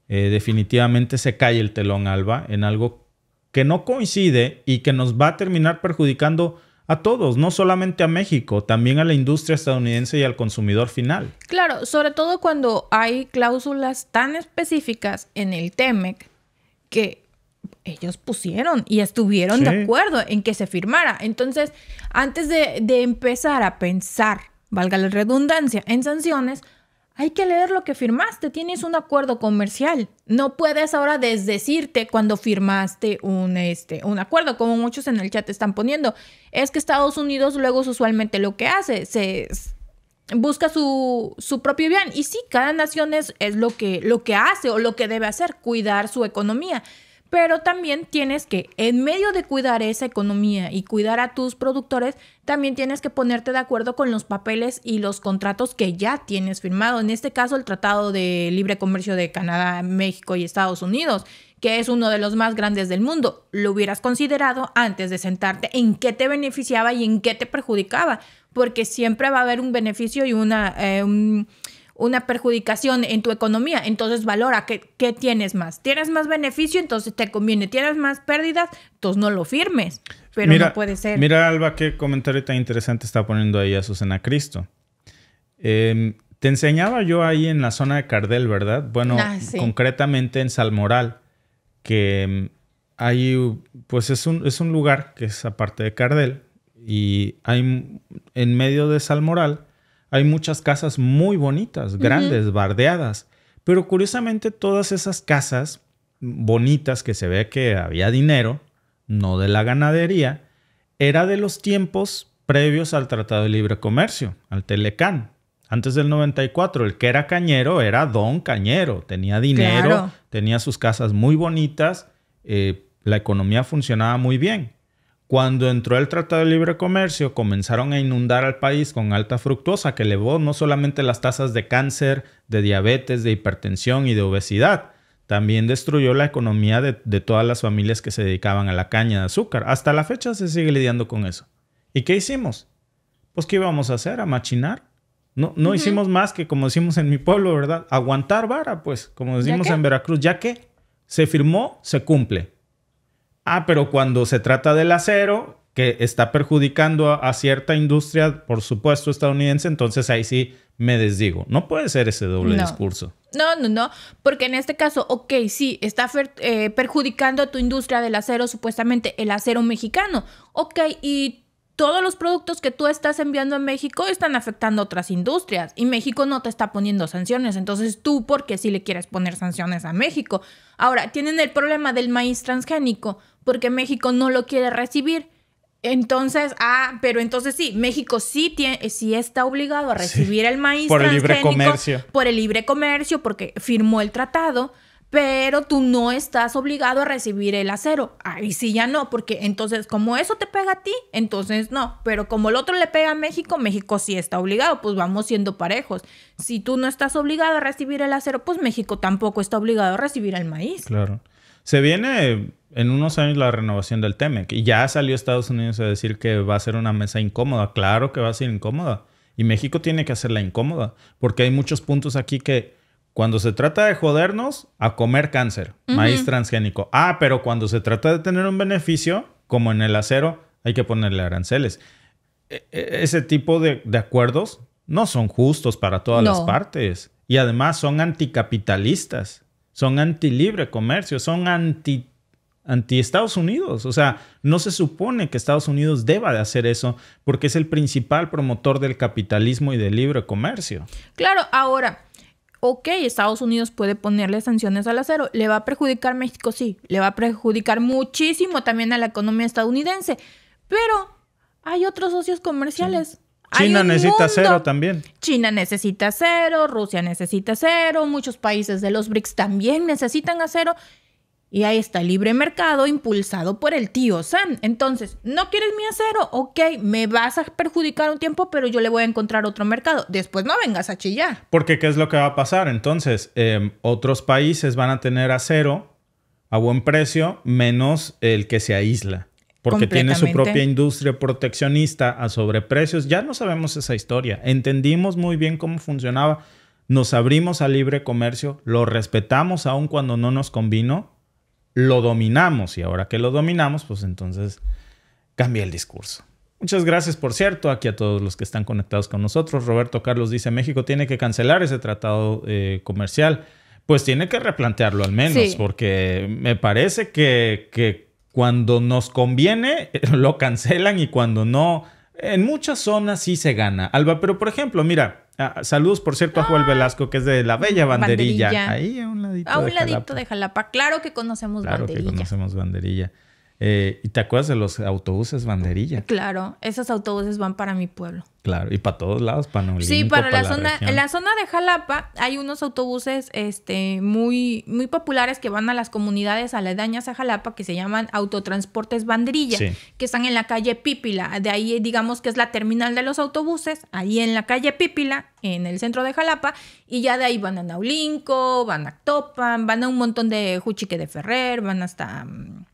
eh, definitivamente se cae el telón alba en algo que no coincide y que nos va a terminar perjudicando a todos, no solamente a México, también a la industria estadounidense y al consumidor final. Claro, sobre todo cuando hay cláusulas tan específicas en el TEMEC que ellos pusieron y estuvieron de acuerdo en que se firmara. Entonces, antes de empezar a pensar, valga la redundancia, en sanciones, hay que leer lo que firmaste, tienes un acuerdo comercial. No puedes ahora desdecirte cuando firmaste un, este, un acuerdo, como muchos en el chat están poniendo. Es que Estados Unidos luego usualmente lo que hace, busca su, su propio bien. Y sí, cada nación es, lo, que, lo que hace o lo que debe hacer, cuidar su economía pero también tienes que, en medio de cuidar esa economía y cuidar a tus productores, también tienes que ponerte de acuerdo con los papeles y los contratos que ya tienes firmado. En este caso, el Tratado de Libre Comercio de Canadá, México y Estados Unidos, que es uno de los más grandes del mundo. Lo hubieras considerado antes de sentarte en qué te beneficiaba y en qué te perjudicaba, porque siempre va a haber un beneficio y una... Eh, una perjudicación en tu economía, entonces valora qué, qué tienes más. ¿Tienes más beneficio? Entonces te conviene. ¿Tienes más pérdidas? Entonces no lo firmes. Pero no puede ser. Mira, Alba, qué comentario tan interesante está poniendo ahí a Susana Cristo. Em, te enseñaba yo ahí en la zona de Cardel, ¿verdad? Bueno, ah, concretamente en Salmoral, que em, hay, pues es un, es un lugar que es aparte de Cardel y hay en medio de Salmoral hay muchas casas muy bonitas, grandes, bardeadas, pero curiosamente todas esas casas bonitas que se ve que había dinero, no de la ganadería, era de los tiempos previos al Tratado de Libre Comercio, al Telecán. Antes del 94, el que era cañero era don cañero, tenía dinero, tenía sus casas muy bonitas, eh, la economía funcionaba muy bien. Cuando entró el Tratado de Libre Comercio, comenzaron a inundar al país con alta fructuosa, que elevó no solamente las tasas de cáncer, de diabetes, de hipertensión y de obesidad, también destruyó la economía de, todas las familias que se dedicaban a la caña de azúcar. Hasta la fecha se sigue lidiando con eso. ¿Y qué hicimos? Pues, ¿qué íbamos a hacer? ¿A machinar? No, hicimos más que, como decimos en mi pueblo, ¿verdad? Aguantar vara, pues, como decimos en Veracruz, ya que se firmó, se cumple. Ah, pero cuando se trata del acero, que está perjudicando a, cierta industria, por supuesto, estadounidense, entonces ahí sí me desdigo. No puede ser ese doble discurso. No, no, no, porque en este caso, ok, sí, está eh, perjudicando a tu industria del acero, supuestamente el acero mexicano. Ok, y todos los productos que tú estás enviando a México están afectando a otras industrias y México no te está poniendo sanciones. Entonces tú, ¿por qué sí le quieres poner sanciones a México? Ahora, tienen el problema del maíz transgénico porque México no lo quiere recibir. Entonces, ah, pero entonces sí, México sí tiene, eh, está obligado a recibir el maíz por el libre comercio, por el libre comercio, porque firmó el tratado, pero tú no estás obligado a recibir el acero. Ahí sí ya no, porque entonces como eso te pega a ti, entonces no, pero como el otro le pega a México, México sí está obligado, pues vamos siendo parejos. Si tú no estás obligado a recibir el acero, pues México tampoco está obligado a recibir el maíz. Claro. Se viene en unos años la renovación del TEMEC. Y ya salió Estados Unidos a decir que va a ser una mesa incómoda. Claro que va a ser incómoda. Y México tiene que hacerla incómoda. Porque hay muchos puntos aquí que cuando se trata de jodernos, a comer cáncer, maíz transgénico. Ah, pero cuando se trata de tener un beneficio, como en el acero, hay que ponerle aranceles. E, e, ese tipo de, acuerdos no son justos para todas las partes. Y además son anticapitalistas, son anti comercio, son anti anti Estados Unidos. O sea, no se supone que Estados Unidos deba de hacer eso porque es el principal promotor del capitalismo y del libre comercio. Claro, ahora, ok, Estados Unidos puede ponerle sanciones al acero. ¿Le va a perjudicar México? Sí, le va a perjudicar muchísimo también a la economía estadounidense. Pero hay otros socios comerciales. China necesita acero también. China necesita acero, Rusia necesita acero muchos países de los BRICS también necesitan acero. Y ahí está el libre mercado impulsado por el tío Sam. Entonces, ¿no quieres mi acero? Ok, me vas a perjudicar un tiempo, pero yo le voy a encontrar otro mercado. Después no vengas a chillar. Porque ¿qué es lo que va a pasar? Entonces, em, otros países van a tener acero a buen precio, menos el que se aísla. Porque tiene su propia industria proteccionista a sobreprecios. Ya no sabemos esa historia. Entendimos muy bien cómo funcionaba. Nos abrimos al libre comercio, lo respetamos aun cuando no nos convino lo dominamos y ahora que lo dominamos, pues entonces cambia el discurso. Muchas gracias, por cierto, aquí a todos los que están conectados con nosotros. Roberto Carlos dice, México tiene que cancelar ese tratado eh, comercial. Pues tiene que replantearlo al menos, porque me parece que, que cuando nos conviene (laughs) lo cancelan y cuando no, en muchas zonas sí se gana. Alba, pero por ejemplo, mira, Ah, saludos, por cierto, a Joel ah. Velasco, que es de la bella banderilla. Ahí a un ladito. A un de ladito Jalapa. de Jalapa. Claro que conocemos claro Que conocemos banderilla. Eh, ¿Y te acuerdas de los autobuses banderilla? Claro, esos autobuses van para mi pueblo. Claro, y para todos lados, para Nolinco, Sí, para, la, zona, en la zona de Jalapa hay unos autobuses este, muy, muy populares que van a las comunidades aledañas a Jalapa que se llaman autotransportes banderilla, que están en la calle Pípila. De ahí, digamos que es la terminal de los autobuses, ahí en la calle Pípila, en el centro de Jalapa, y ya de ahí van a Naulinco, van a Topan, van a un montón de Juchique de Ferrer, van hasta mm,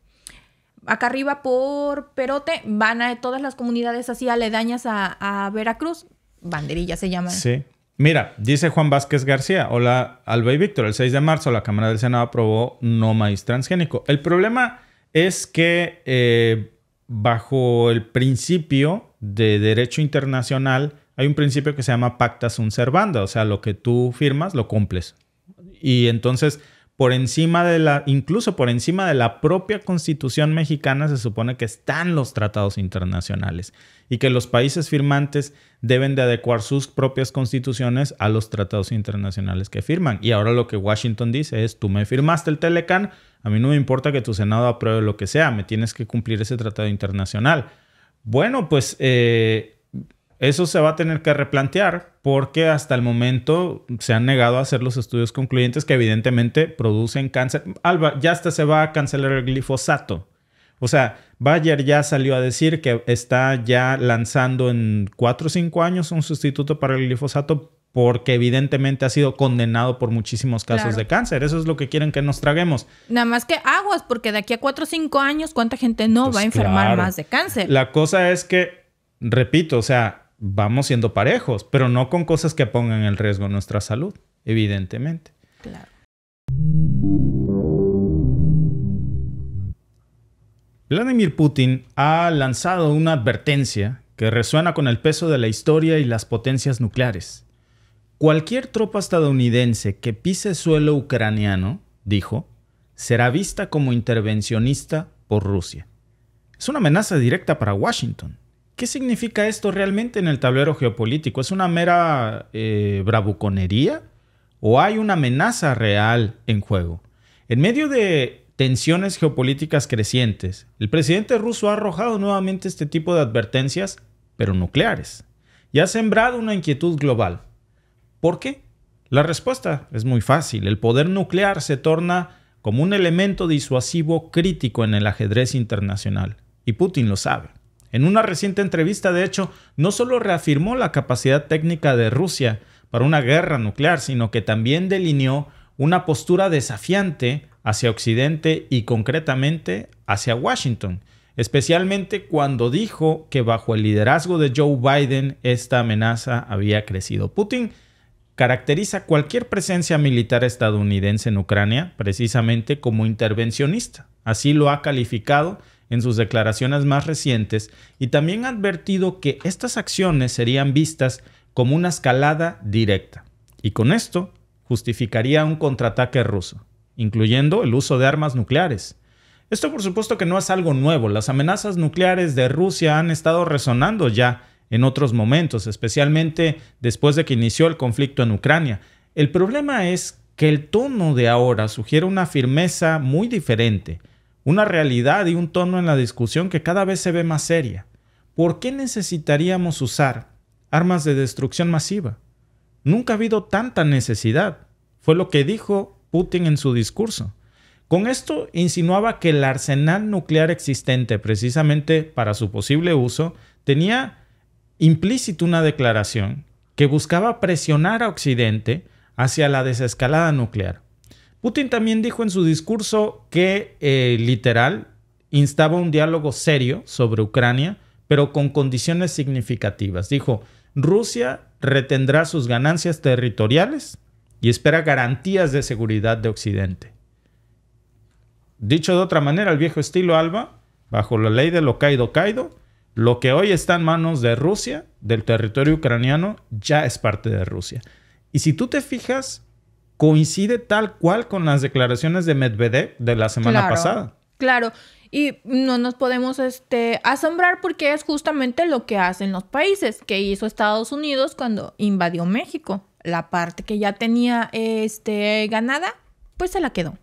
acá arriba por Perote, van a todas las comunidades así aledañas a, Veracruz, banderilla se llama. Sí. Mira, dice Juan Vázquez García, hola Alba y Víctor, el 6 de marzo la Cámara del Senado aprobó no maíz transgénico. El problema es que eh, bajo el principio de derecho internacional hay un principio que se llama pacta sunt servanda, o sea, lo que tú firmas lo cumples. Y entonces por encima de la, incluso por encima de la propia constitución mexicana se supone que están los tratados internacionales y que los países firmantes deben de adecuar sus propias constituciones a los tratados internacionales que firman. Y ahora lo que Washington dice es, tú me firmaste el Telecan, a mí no me importa que tu Senado apruebe lo que sea, me tienes que cumplir ese tratado internacional. Bueno, pues eh, eso se va a tener que replantear porque hasta el momento se han negado a hacer los estudios concluyentes que evidentemente producen cáncer. Alba, ya hasta se va a cancelar el glifosato. O sea, Bayer ya salió a decir que está ya lanzando en 4 o 5 años un sustituto para el glifosato porque evidentemente ha sido condenado por muchísimos casos de cáncer. Eso es lo que quieren que nos traguemos. Nada más que aguas, porque de aquí a 4 o 5 años, ¿cuánta gente no pues va a enfermar más de cáncer? La cosa es que, repito, o sea, vamos siendo parejos, pero no con cosas que pongan en riesgo nuestra salud, evidentemente. Claro. Vladimir Putin ha lanzado una advertencia que resuena con el peso de la historia y las potencias nucleares. Cualquier tropa estadounidense que pise suelo ucraniano, dijo, será vista como intervencionista por Rusia. Es una amenaza directa para Washington. ¿Qué significa esto realmente en el tablero geopolítico? ¿Es una mera eh, bravuconería o hay una amenaza real en juego? En medio de tensiones geopolíticas crecientes, el presidente ruso ha arrojado nuevamente este tipo de advertencias, pero nucleares, y ha sembrado una inquietud global. ¿Por qué? La respuesta es muy fácil. El poder nuclear se torna como un elemento disuasivo crítico en el ajedrez internacional, y Putin lo sabe. En una reciente entrevista, de hecho, no solo reafirmó la capacidad técnica de Rusia para una guerra nuclear, sino que también delineó una postura desafiante hacia Occidente y concretamente hacia Washington, especialmente cuando dijo que bajo el liderazgo de Joe Biden esta amenaza había crecido. Putin caracteriza cualquier presencia militar estadounidense en Ucrania precisamente como intervencionista, así lo ha calificado en sus declaraciones más recientes y también ha advertido que estas acciones serían vistas como una escalada directa. Y con esto justificaría un contraataque ruso, incluyendo el uso de armas nucleares. Esto por supuesto que no es algo nuevo, las amenazas nucleares de Rusia han estado resonando ya en otros momentos, especialmente después de que inició el conflicto en Ucrania. El problema es que el tono de ahora sugiere una firmeza muy diferente, una realidad y un tono en la discusión que cada vez se ve más seria. ¿Por qué necesitaríamos usar armas de destrucción masiva? Nunca ha habido tanta necesidad. Fue lo que dijo Putin en su discurso. Con esto insinuaba que el arsenal nuclear existente precisamente para su posible uso tenía implícito una declaración que buscaba presionar a Occidente hacia la desescalada nuclear. Putin también dijo en su discurso que, eh, literal, instaba un diálogo serio sobre Ucrania, pero con condiciones significativas. Dijo, Rusia retendrá sus ganancias territoriales y espera garantías de seguridad de Occidente. Dicho de otra manera, el viejo estilo Alba, bajo la ley de lo caído caído, lo que hoy está en manos de Rusia, del territorio ucraniano, ya es parte de Rusia. Y si tú te fijas, coincide tal cual con las declaraciones de Medvedev de la semana pasada. Claro, y no nos podemos este, asombrar porque es justamente lo que hacen los países, que hizo Estados Unidos cuando invadió México. La parte que ya tenía este, ganada, pues se la quedó.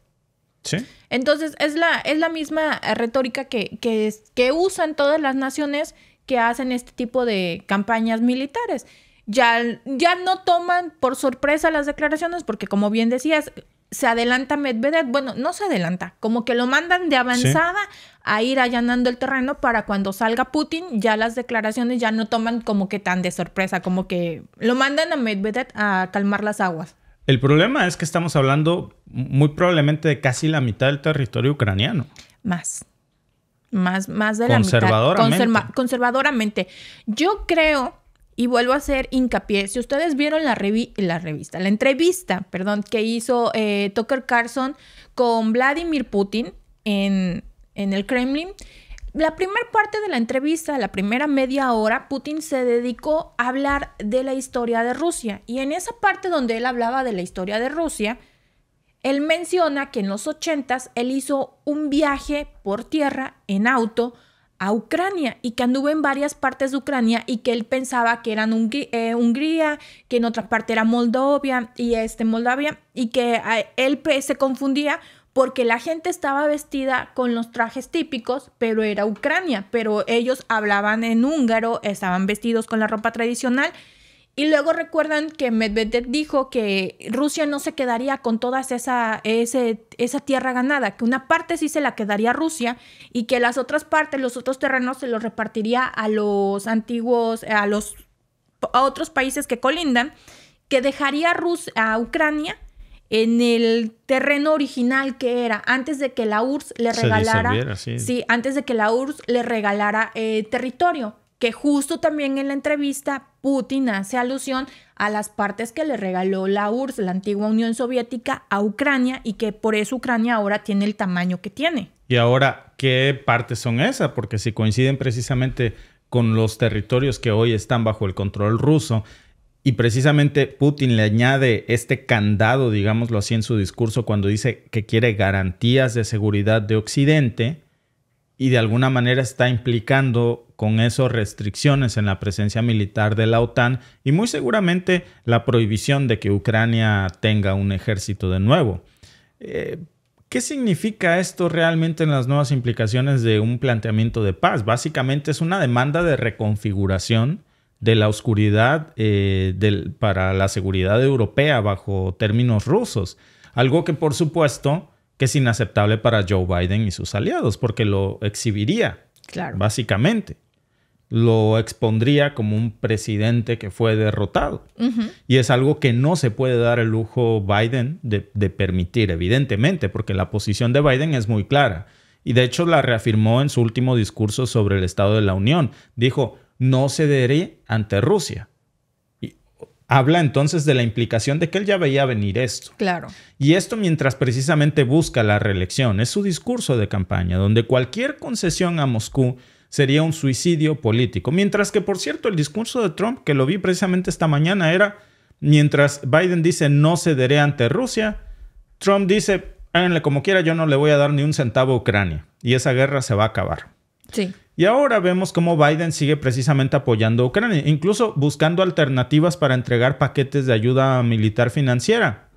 Sí. Entonces, es la, es la misma retórica que, que usan todas las naciones que hacen este tipo de campañas militares ya, ya no toman por sorpresa las declaraciones, porque como bien decías, se adelanta Medvedev, bueno, no se adelanta, como que lo mandan de avanzada a ir allanando el terreno para cuando salga Putin, ya las declaraciones ya no toman como que tan de sorpresa, como que lo mandan a Medvedev a calmar las aguas. El problema es que estamos hablando muy probablemente de casi la mitad del territorio ucraniano. Más. Más, más de la mitad. conservadoramente. Yo creo y vuelvo a hacer hincapié, si ustedes vieron la, la revista, la entrevista, perdón, que hizo eh, Tucker Carlson con Vladimir Putin en, en el Kremlin, la primera parte de la entrevista, la primera media hora, Putin se dedicó a hablar de la historia de Rusia. Y en esa parte donde él hablaba de la historia de Rusia, él menciona que en los 80s él hizo un viaje por tierra en auto a Ucrania y que anduvo en varias partes de Ucrania y que él pensaba que eran eh, Hungría, que en otra parte era Moldavia y este Moldavia y que él se confundía porque la gente estaba vestida con los trajes típicos, pero era Ucrania, pero ellos hablaban en húngaro, estaban vestidos con la ropa tradicional y luego recuerdan que Medvedev dijo que Rusia no se quedaría con toda esa, esa tierra ganada, que una parte sí se la quedaría Rusia y que las otras partes, los otros terrenos se los repartiría a los antiguos, a los a otros países que colindan, que dejaría a, a Ucrania en el terreno original que era antes de que la URSS le regalara sí, antes de que la URSS le regalara eh, territorio que justo también en la entrevista Putin hace alusión a las partes que le regaló la URSS, la antigua Unión Soviética, a Ucrania y que por eso Ucrania ahora tiene el tamaño que tiene. Y ahora, ¿qué partes son esas? Porque si coinciden precisamente con los territorios que hoy están bajo el control ruso, y precisamente Putin le añade este candado, digámoslo así, en su discurso cuando dice que quiere garantías de seguridad de Occidente, y de alguna manera está implicando con eso restricciones en la presencia militar de la OTAN y muy seguramente la prohibición de que Ucrania tenga un ejército de nuevo. Eh, ¿Qué significa esto realmente en las nuevas implicaciones de un planteamiento de paz? Básicamente es una demanda de reconfiguración de la oscuridad eh, para la seguridad europea bajo términos rusos, algo que por supuesto que es inaceptable para Joe Biden y sus aliados, porque lo exhibiría, básicamente. Lo expondría como un presidente que fue derrotado. Y es algo que no se puede dar el lujo Biden de, de permitir, evidentemente, porque la posición de Biden es muy clara. Y de hecho la reafirmó en su último discurso sobre el Estado de la Unión. Dijo, no cederé ante Rusia habla entonces de la implicación de que él ya veía venir esto. Claro. Y esto mientras precisamente busca la reelección. Es su discurso de campaña, donde cualquier concesión a Moscú sería un suicidio político. Mientras que, por cierto, el discurso de Trump, que lo vi precisamente esta mañana, era, mientras Biden dice no cederé ante Rusia, Trump dice, háganle como quiera, yo no le voy a dar ni un centavo a Ucrania y esa guerra se va a acabar. Sí. Y ahora vemos cómo Biden sigue precisamente apoyando a Ucrania, incluso buscando alternativas para entregar paquetes de ayuda militar financiera.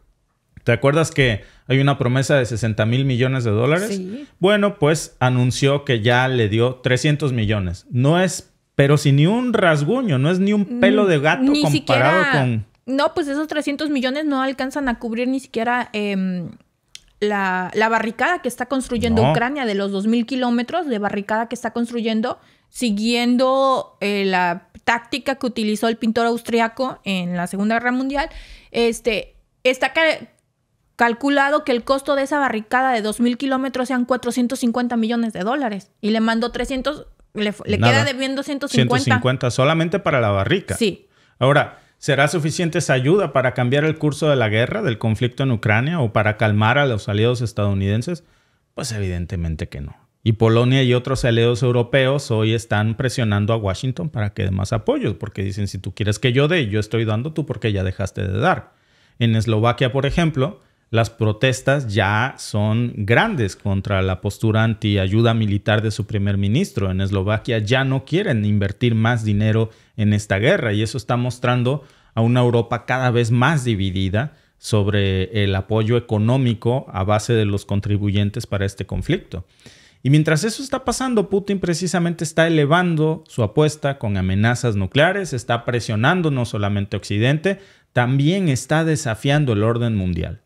¿Te acuerdas que hay una promesa de 60 mil millones de dólares? Bueno, pues anunció que ya le dio 300 millones. No es, pero si ni un rasguño, no es ni un pelo de gato comparado con... No, pues esos 300 millones no alcanzan a cubrir ni siquiera... Em, la, barricada que está construyendo Ucrania de los 2.000 kilómetros de barricada que está construyendo, siguiendo eh, la táctica que utilizó el pintor austriaco en la Segunda Guerra Mundial, este, está calculado que el costo de esa barricada de 2.000 kilómetros sean 450 millones de dólares y le mandó 300, le, queda debiendo 150. 150 solamente para la barrica. Sí. Ahora, ¿Será suficiente esa ayuda para cambiar el curso de la guerra, del conflicto en Ucrania o para calmar a los aliados estadounidenses? Pues evidentemente que no. Y Polonia y otros aliados europeos hoy están presionando a Washington para que dé más apoyo. porque dicen, si tú quieres que yo dé, yo estoy dando, tú porque ya dejaste de dar. En Eslovaquia, por ejemplo, las protestas ya son grandes contra la postura anti-ayuda militar de su primer ministro. En Eslovaquia ya no quieren invertir más dinero en esta guerra y eso está mostrando a una Europa cada vez más dividida sobre el apoyo económico a base de los contribuyentes para este conflicto. Y mientras eso está pasando, Putin precisamente está elevando su apuesta con amenazas nucleares, está presionando no solamente Occidente, también está desafiando el orden mundial.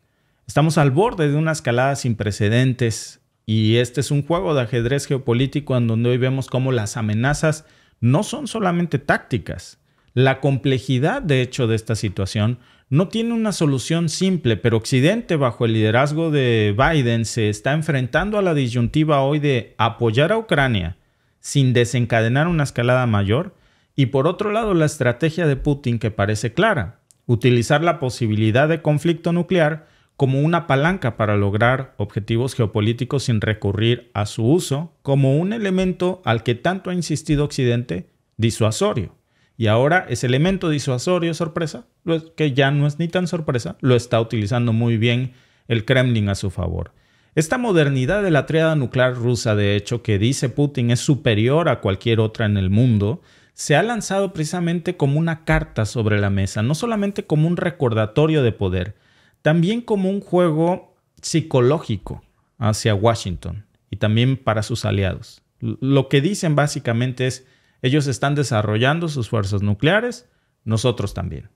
Estamos al borde de una escalada sin precedentes y este es un juego de ajedrez geopolítico en donde hoy vemos cómo las amenazas no son solamente tácticas. La complejidad, de hecho, de esta situación no tiene una solución simple, pero Occidente, bajo el liderazgo de Biden, se está enfrentando a la disyuntiva hoy de apoyar a Ucrania sin desencadenar una escalada mayor y, por otro lado, la estrategia de Putin que parece clara, utilizar la posibilidad de conflicto nuclear como una palanca para lograr objetivos geopolíticos sin recurrir a su uso como un elemento al que tanto ha insistido Occidente disuasorio. Y ahora ese elemento disuasorio, sorpresa, que ya no es ni tan sorpresa, lo está utilizando muy bien el Kremlin a su favor. Esta modernidad de la triada nuclear rusa, de hecho, que dice Putin es superior a cualquier otra en el mundo, se ha lanzado precisamente como una carta sobre la mesa, no solamente como un recordatorio de poder, también como un juego psicológico hacia Washington y también para sus aliados. Lo que dicen básicamente es, ellos están desarrollando sus fuerzas nucleares, nosotros también.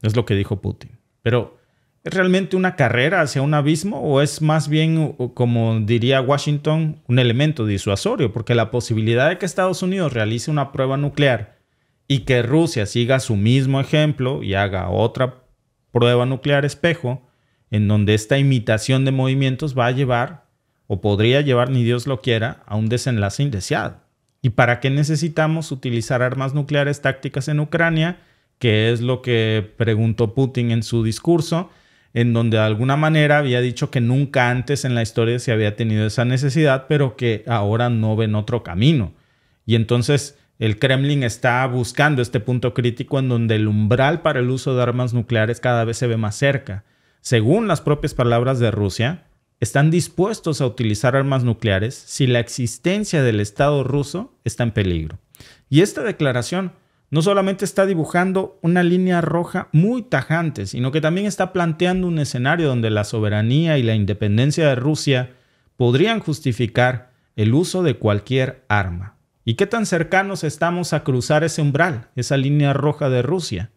Es lo que dijo Putin. Pero ¿Es realmente una carrera hacia un abismo o es más bien, como diría Washington, un elemento disuasorio? Porque la posibilidad de que Estados Unidos realice una prueba nuclear y que Rusia siga su mismo ejemplo y haga otra prueba nuclear espejo, en donde esta imitación de movimientos va a llevar, o podría llevar, ni Dios lo quiera, a un desenlace indeseado. ¿Y para qué necesitamos utilizar armas nucleares tácticas en Ucrania? Que es lo que preguntó Putin en su discurso, en donde de alguna manera había dicho que nunca antes en la historia se había tenido esa necesidad, pero que ahora no ven otro camino. Y entonces el Kremlin está buscando este punto crítico en donde el umbral para el uso de armas nucleares cada vez se ve más cerca según las propias palabras de Rusia, están dispuestos a utilizar armas nucleares si la existencia del Estado ruso está en peligro. Y esta declaración no solamente está dibujando una línea roja muy tajante, sino que también está planteando un escenario donde la soberanía y la independencia de Rusia podrían justificar el uso de cualquier arma. ¿Y qué tan cercanos estamos a cruzar ese umbral, esa línea roja de Rusia?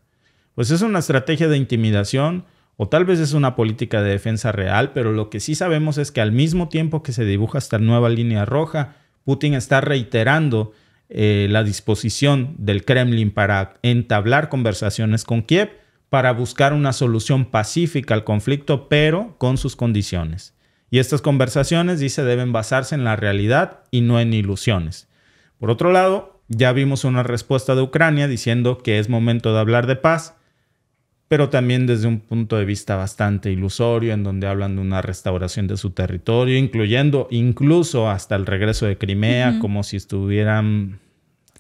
Pues es una estrategia de intimidación, o tal vez es una política de defensa real, pero lo que sí sabemos es que al mismo tiempo que se dibuja esta nueva línea roja, Putin está reiterando eh, la disposición del Kremlin para entablar conversaciones con Kiev para buscar una solución pacífica al conflicto, pero con sus condiciones. Y estas conversaciones, dice, deben basarse en la realidad y no en ilusiones. Por otro lado, ya vimos una respuesta de Ucrania diciendo que es momento de hablar de paz, pero también desde un punto de vista bastante ilusorio, en donde hablan de una restauración de su territorio, incluyendo incluso hasta el regreso de Crimea, como si estuvieran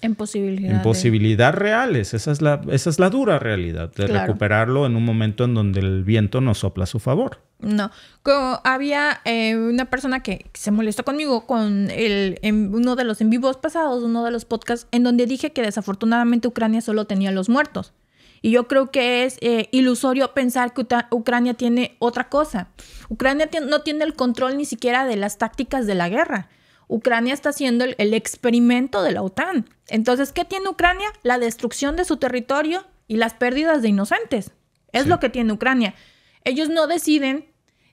en posibilidades. posibilidad reales. Esa es la, esa es la dura realidad de recuperarlo en un momento en donde el viento no sopla a su favor. No. había eh, una persona que se molestó conmigo con el, en uno de los en vivos pasados, uno de los podcasts, en donde dije que desafortunadamente Ucrania solo tenía los muertos. Y yo creo que es eh, ilusorio pensar que Ucrania tiene otra cosa. Ucrania no tiene el control ni siquiera de las tácticas de la guerra. Ucrania está haciendo el, experimento de la OTAN. Entonces, ¿qué tiene Ucrania? La destrucción de su territorio y las pérdidas de inocentes. Es lo que tiene Ucrania. Ellos no deciden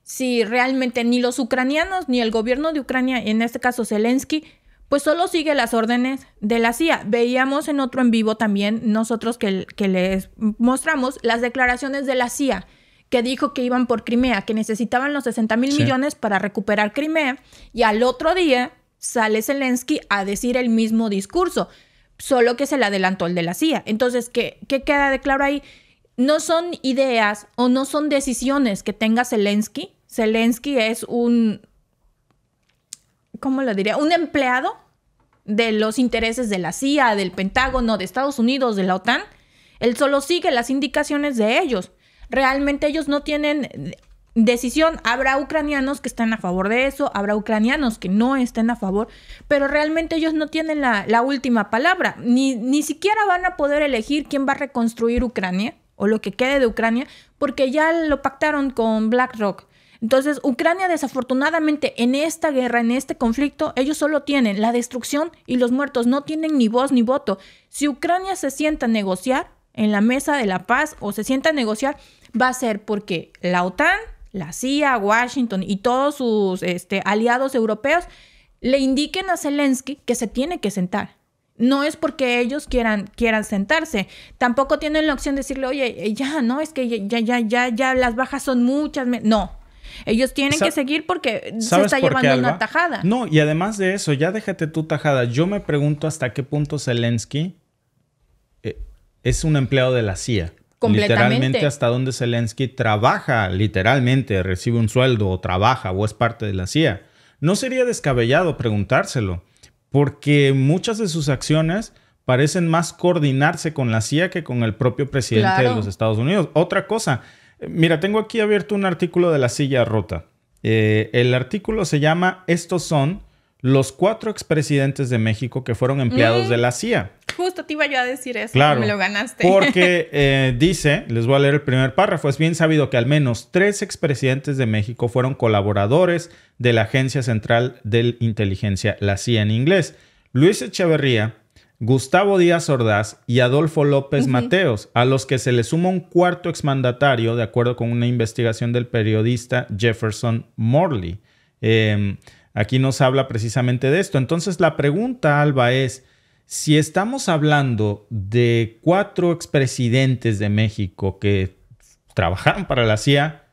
si realmente ni los ucranianos ni el gobierno de Ucrania, en este caso Zelensky, pues solo sigue las órdenes de la CIA. Veíamos en otro en vivo también, nosotros que, que les mostramos, las declaraciones de la CIA que dijo que iban por Crimea, que necesitaban los 60 mil millones para recuperar Crimea, y al otro día sale Zelensky a decir el mismo discurso, solo que se le adelantó el de la CIA. Entonces, ¿qué, qué queda de claro ahí? No son ideas o no son decisiones que tenga Zelensky. Zelensky es un ¿cómo lo diría? Un empleado de los intereses de la CIA, del Pentágono, de Estados Unidos, de la OTAN. Él solo sigue las indicaciones de ellos. Realmente ellos no tienen eh, decisión. Habrá ucranianos que estén a favor de eso, habrá ucranianos que no estén a favor, pero realmente ellos no tienen la, la última palabra. Ni, ni siquiera van a poder elegir quién va a reconstruir Ucrania o lo que quede de Ucrania, porque ya lo pactaron con BlackRock. Entonces, Ucrania desafortunadamente en esta guerra, en este conflicto, ellos solo tienen la destrucción y los muertos, no tienen ni voz ni voto. Si Ucrania se sienta a negociar en la mesa de la paz o se sienta a negociar, va a ser porque la OTAN, la CIA, Washington y todos sus este, aliados europeos le indiquen a Zelensky que se tiene que sentar. No es porque ellos quieran, quieran sentarse. Tampoco tienen la opción de decirle, oye, eh, ya, no, es que ya, ya, ya, ya las bajas son muchas. No, ellos tienen que seguir porque se está llevando una tajada. No, y además de eso, ya déjate tu tajada. Yo me pregunto hasta qué punto Zelensky eh, es un empleado de la CIA. Literalmente hasta dónde Zelensky trabaja, literalmente, recibe un sueldo o trabaja o es parte de la CIA. No sería descabellado preguntárselo, porque muchas de sus acciones parecen más coordinarse con la CIA que con el propio presidente de los Estados Unidos. Otra cosa, Mira, tengo aquí abierto un artículo de la silla rota. Eh, el artículo se llama Estos son los cuatro expresidentes de México que fueron empleados de mm. la CIA. Justo te iba yo a decir eso, claro, me lo ganaste. Porque (laughs) eh, dice, les voy a leer el primer párrafo, es bien sabido que al menos tres expresidentes de México fueron colaboradores de la Agencia Central de Inteligencia, la CIA en inglés. Luis Echeverría, Gustavo Díaz Ordaz y Adolfo López Mateos, a los que se le suma un cuarto exmandatario, de acuerdo con una investigación del periodista Jefferson Morley. Em, aquí nos habla precisamente de esto. Entonces, la pregunta, Alba, es si estamos hablando de cuatro expresidentes de México que trabajaron para la CIA,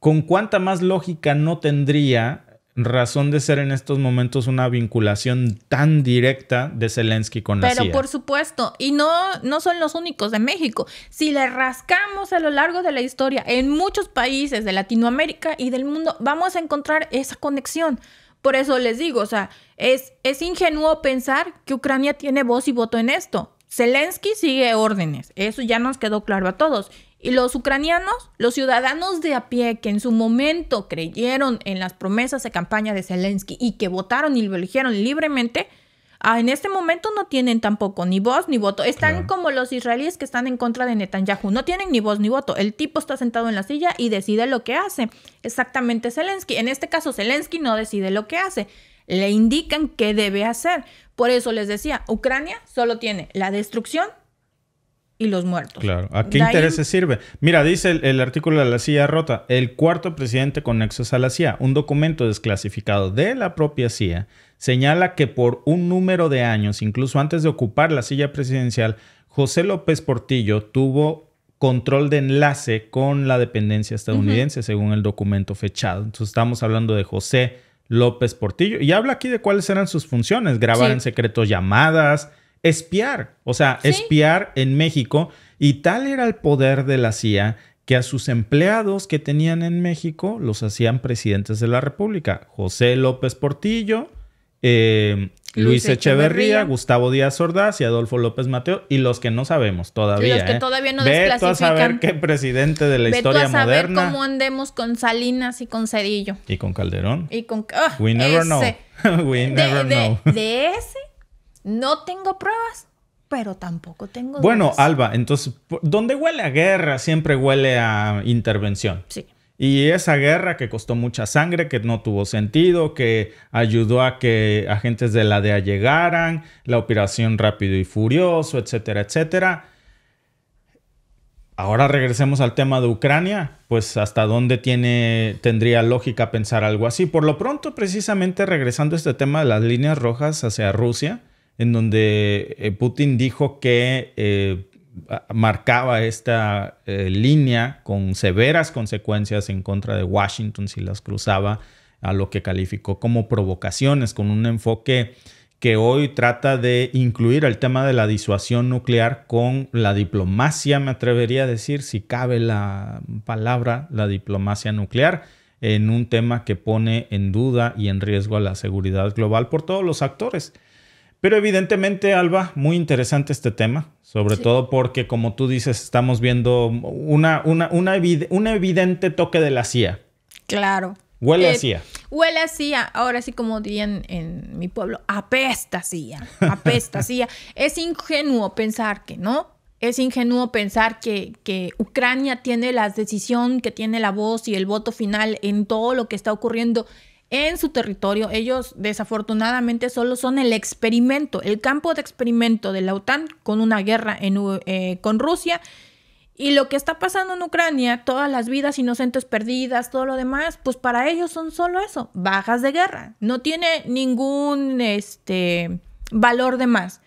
¿con cuánta más lógica no tendría razón de ser en estos momentos una vinculación tan directa de Zelensky con la Pero por supuesto, y no, no son los únicos de México. Si le rascamos a lo largo de la historia en muchos países de Latinoamérica y del mundo, vamos a encontrar esa conexión. Por eso les digo, o sea, es, es ingenuo pensar que Ucrania tiene voz y voto en esto. Zelensky sigue órdenes, eso ya nos quedó claro a todos. Y los ucranianos, los ciudadanos de a pie que en su momento creyeron en las promesas de campaña de Zelensky y que votaron y lo eligieron libremente, ah, en este momento no tienen tampoco ni voz ni voto. Están como los israelíes que están en contra de Netanyahu. No tienen ni voz ni voto. El tipo está sentado en la silla y decide lo que hace. Exactamente Zelensky. En este caso, Zelensky no decide lo que hace. Le indican qué debe hacer. Por eso les decía, Ucrania solo tiene la destrucción y los muertos. Claro. ¿A qué intereses sirve? Mira, dice el, artículo de la CIA rota, el cuarto presidente con nexos a la CIA, un documento desclasificado de la propia CIA, señala que por un número de años, incluso antes de ocupar la silla presidencial, José López Portillo tuvo control de enlace con la dependencia estadounidense, según el documento fechado. Entonces estamos hablando de José López Portillo y habla aquí de cuáles eran sus funciones, grabar en secreto llamadas, espiar, o sea, espiar en México y tal era el poder de la CIA que a sus empleados que tenían en México los hacían presidentes de la República. José López Portillo, eh, Luis, Echeverría, Gustavo Díaz Ordaz y Adolfo López Mateo, y los que no sabemos todavía. Los que ¿eh? todavía no Ve ¿Vamos a saber qué presidente de la historia historia Vamos a saber cómo andemos con Salinas y con Cedillo. Y con Calderón. Y con. Ah, We never know. (laughs) We never know. de ese no tengo pruebas, pero tampoco tengo. Bueno, Alba, entonces, donde huele a guerra, siempre huele a intervención. Sí. Y esa guerra que costó mucha sangre, que no tuvo sentido, que ayudó a que agentes de la DEA llegaran, la operación rápido y furioso, etcétera, etcétera. Ahora regresemos al tema de Ucrania, pues hasta dónde tiene, tendría lógica pensar algo así. Por lo pronto, precisamente regresando a este tema de las líneas rojas hacia Rusia, en donde eh, Putin dijo que eh, marcaba esta eh, línea con severas consecuencias en contra de Washington si las cruzaba a lo que calificó como provocaciones, con un enfoque que hoy trata de incluir el tema de la disuasión nuclear con la diplomacia, me atrevería a decir, si cabe la palabra, la diplomacia nuclear, en un tema que pone en duda y en riesgo a la seguridad global por todos los actores. Pero evidentemente, Alba, muy interesante este tema, sobre todo porque, como tú dices, estamos viendo una, un evidente toque de la CIA. Claro. Huele a eh, CIA. Huele a CIA. Ahora sí, como dirían en mi pueblo, apesta CIA. Apesta (laughs) CIA. es ingenuo pensar que, ¿no? Es ingenuo pensar que, que, Ucrania tiene la decisión, que tiene la voz y el voto final en todo lo que está ocurriendo en su territorio. Ellos desafortunadamente solo son el experimento, el campo de experimento de la OTAN con una guerra eh, con Rusia. Y lo que está pasando en Ucrania, todas las vidas inocentes perdidas, todo lo demás, pues para ellos son solo eso, bajas de guerra. No tiene ningún este, valor de más.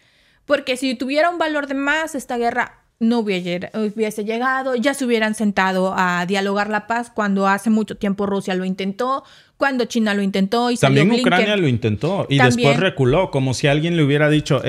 Porque si tuviera un valor de más, esta guerra no hubiese llegado, ya se hubieran sentado a dialogar la paz cuando hace mucho tiempo Rusia lo intentó, cuando China lo intentó y También Ucrania lo intentó y después reculó, como si alguien le hubiera dicho,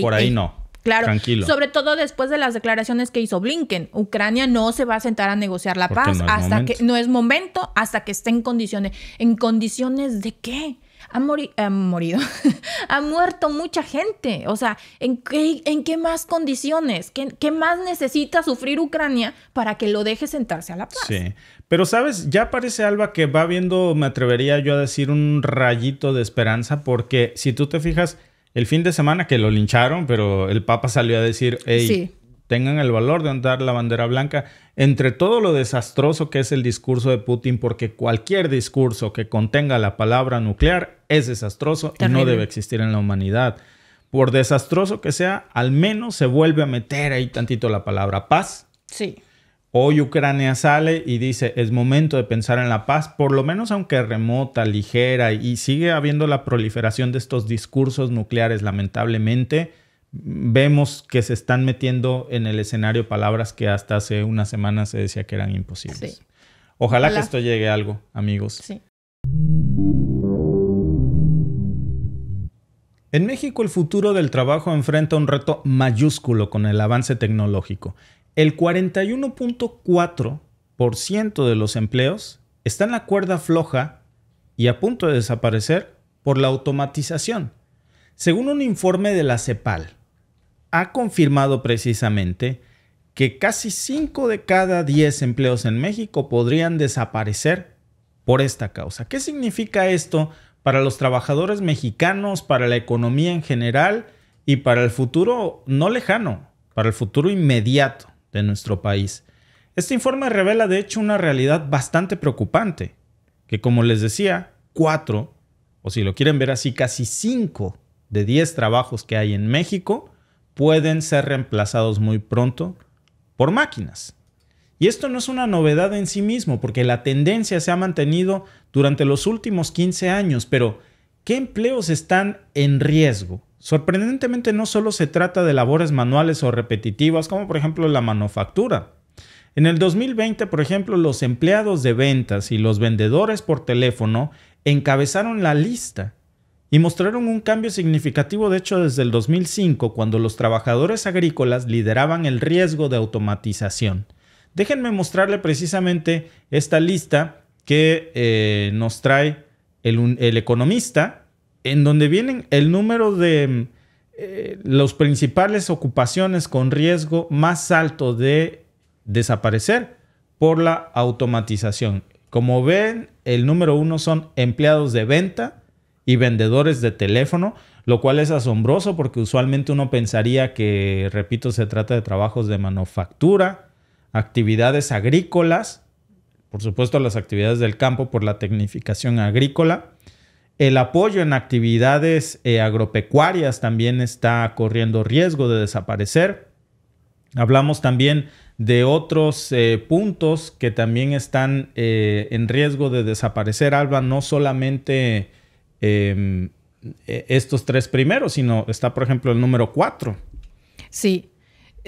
por ahí no. Claro, Tranquilo. sobre todo después de las declaraciones que hizo Blinken, Ucrania no se va a sentar a negociar la paz hasta que no es momento, hasta que esté en condiciones. ¿En condiciones de qué? ha, morido, (laughs) ha muerto mucha gente. O sea, ¿en qué, en qué más condiciones? ¿Qué, más necesita sufrir Ucrania para que lo deje sentarse a la paz? Sí, pero sabes, ya parece Alba que va viendo, me atrevería yo a decir, un rayito de esperanza, porque si tú te fijas, el fin de semana que lo lincharon, pero el Papa salió a decir, hey, sí tengan el valor de andar la bandera blanca entre todo lo desastroso que es el discurso de Putin, porque cualquier discurso que contenga la palabra nuclear es desastroso y no debe existir en la humanidad. Por desastroso que sea, al menos se vuelve a meter ahí tantito la palabra paz. Sí. Hoy Ucrania sale y dice, es momento de pensar en la paz, por lo menos aunque remota, ligera, y sigue habiendo la proliferación de estos discursos nucleares, lamentablemente vemos que se están metiendo en el escenario palabras que hasta hace una semana se decía que eran imposibles. Ojalá, que esto llegue a algo, amigos. En México el futuro del trabajo enfrenta un reto mayúsculo con el avance tecnológico. El 41.4% de los empleos está en la cuerda floja y a punto de desaparecer por la automatización, según un informe de la CEPAL ha confirmado precisamente que casi 5 de cada 10 empleos en México podrían desaparecer por esta causa. ¿Qué significa esto para los trabajadores mexicanos, para la economía en general y para el futuro no lejano, para el futuro inmediato de nuestro país? Este informe revela de hecho una realidad bastante preocupante, que como les decía, 4, o si lo quieren ver así, casi 5 de 10 trabajos que hay en México, pueden ser reemplazados muy pronto por máquinas. Y esto no es una novedad en sí mismo, porque la tendencia se ha mantenido durante los últimos 15 años, pero ¿qué empleos están en riesgo? Sorprendentemente no solo se trata de labores manuales o repetitivas, como por ejemplo la manufactura. En el 2020, por ejemplo, los empleados de ventas y los vendedores por teléfono encabezaron la lista y mostraron un cambio significativo de hecho desde el 2005 cuando los trabajadores agrícolas lideraban el riesgo de automatización. Déjenme mostrarle precisamente esta lista que eh, nos trae el, economista, en donde vienen el número de eh, las principales ocupaciones con riesgo más alto de desaparecer por la automatización. Como ven, el número uno son empleados de venta, y vendedores de teléfono, lo cual es asombroso porque usualmente uno pensaría que, repito, se trata de trabajos de manufactura, actividades agrícolas, por supuesto las actividades del campo por la tecnificación agrícola. El apoyo en actividades eh, agropecuarias también está corriendo riesgo de desaparecer. Hablamos también de otros eh, puntos que también están eh, en riesgo de desaparecer, Alba, no solamente Em, e, estos tres primeros, sino está, por ejemplo, el número cuatro. Sí.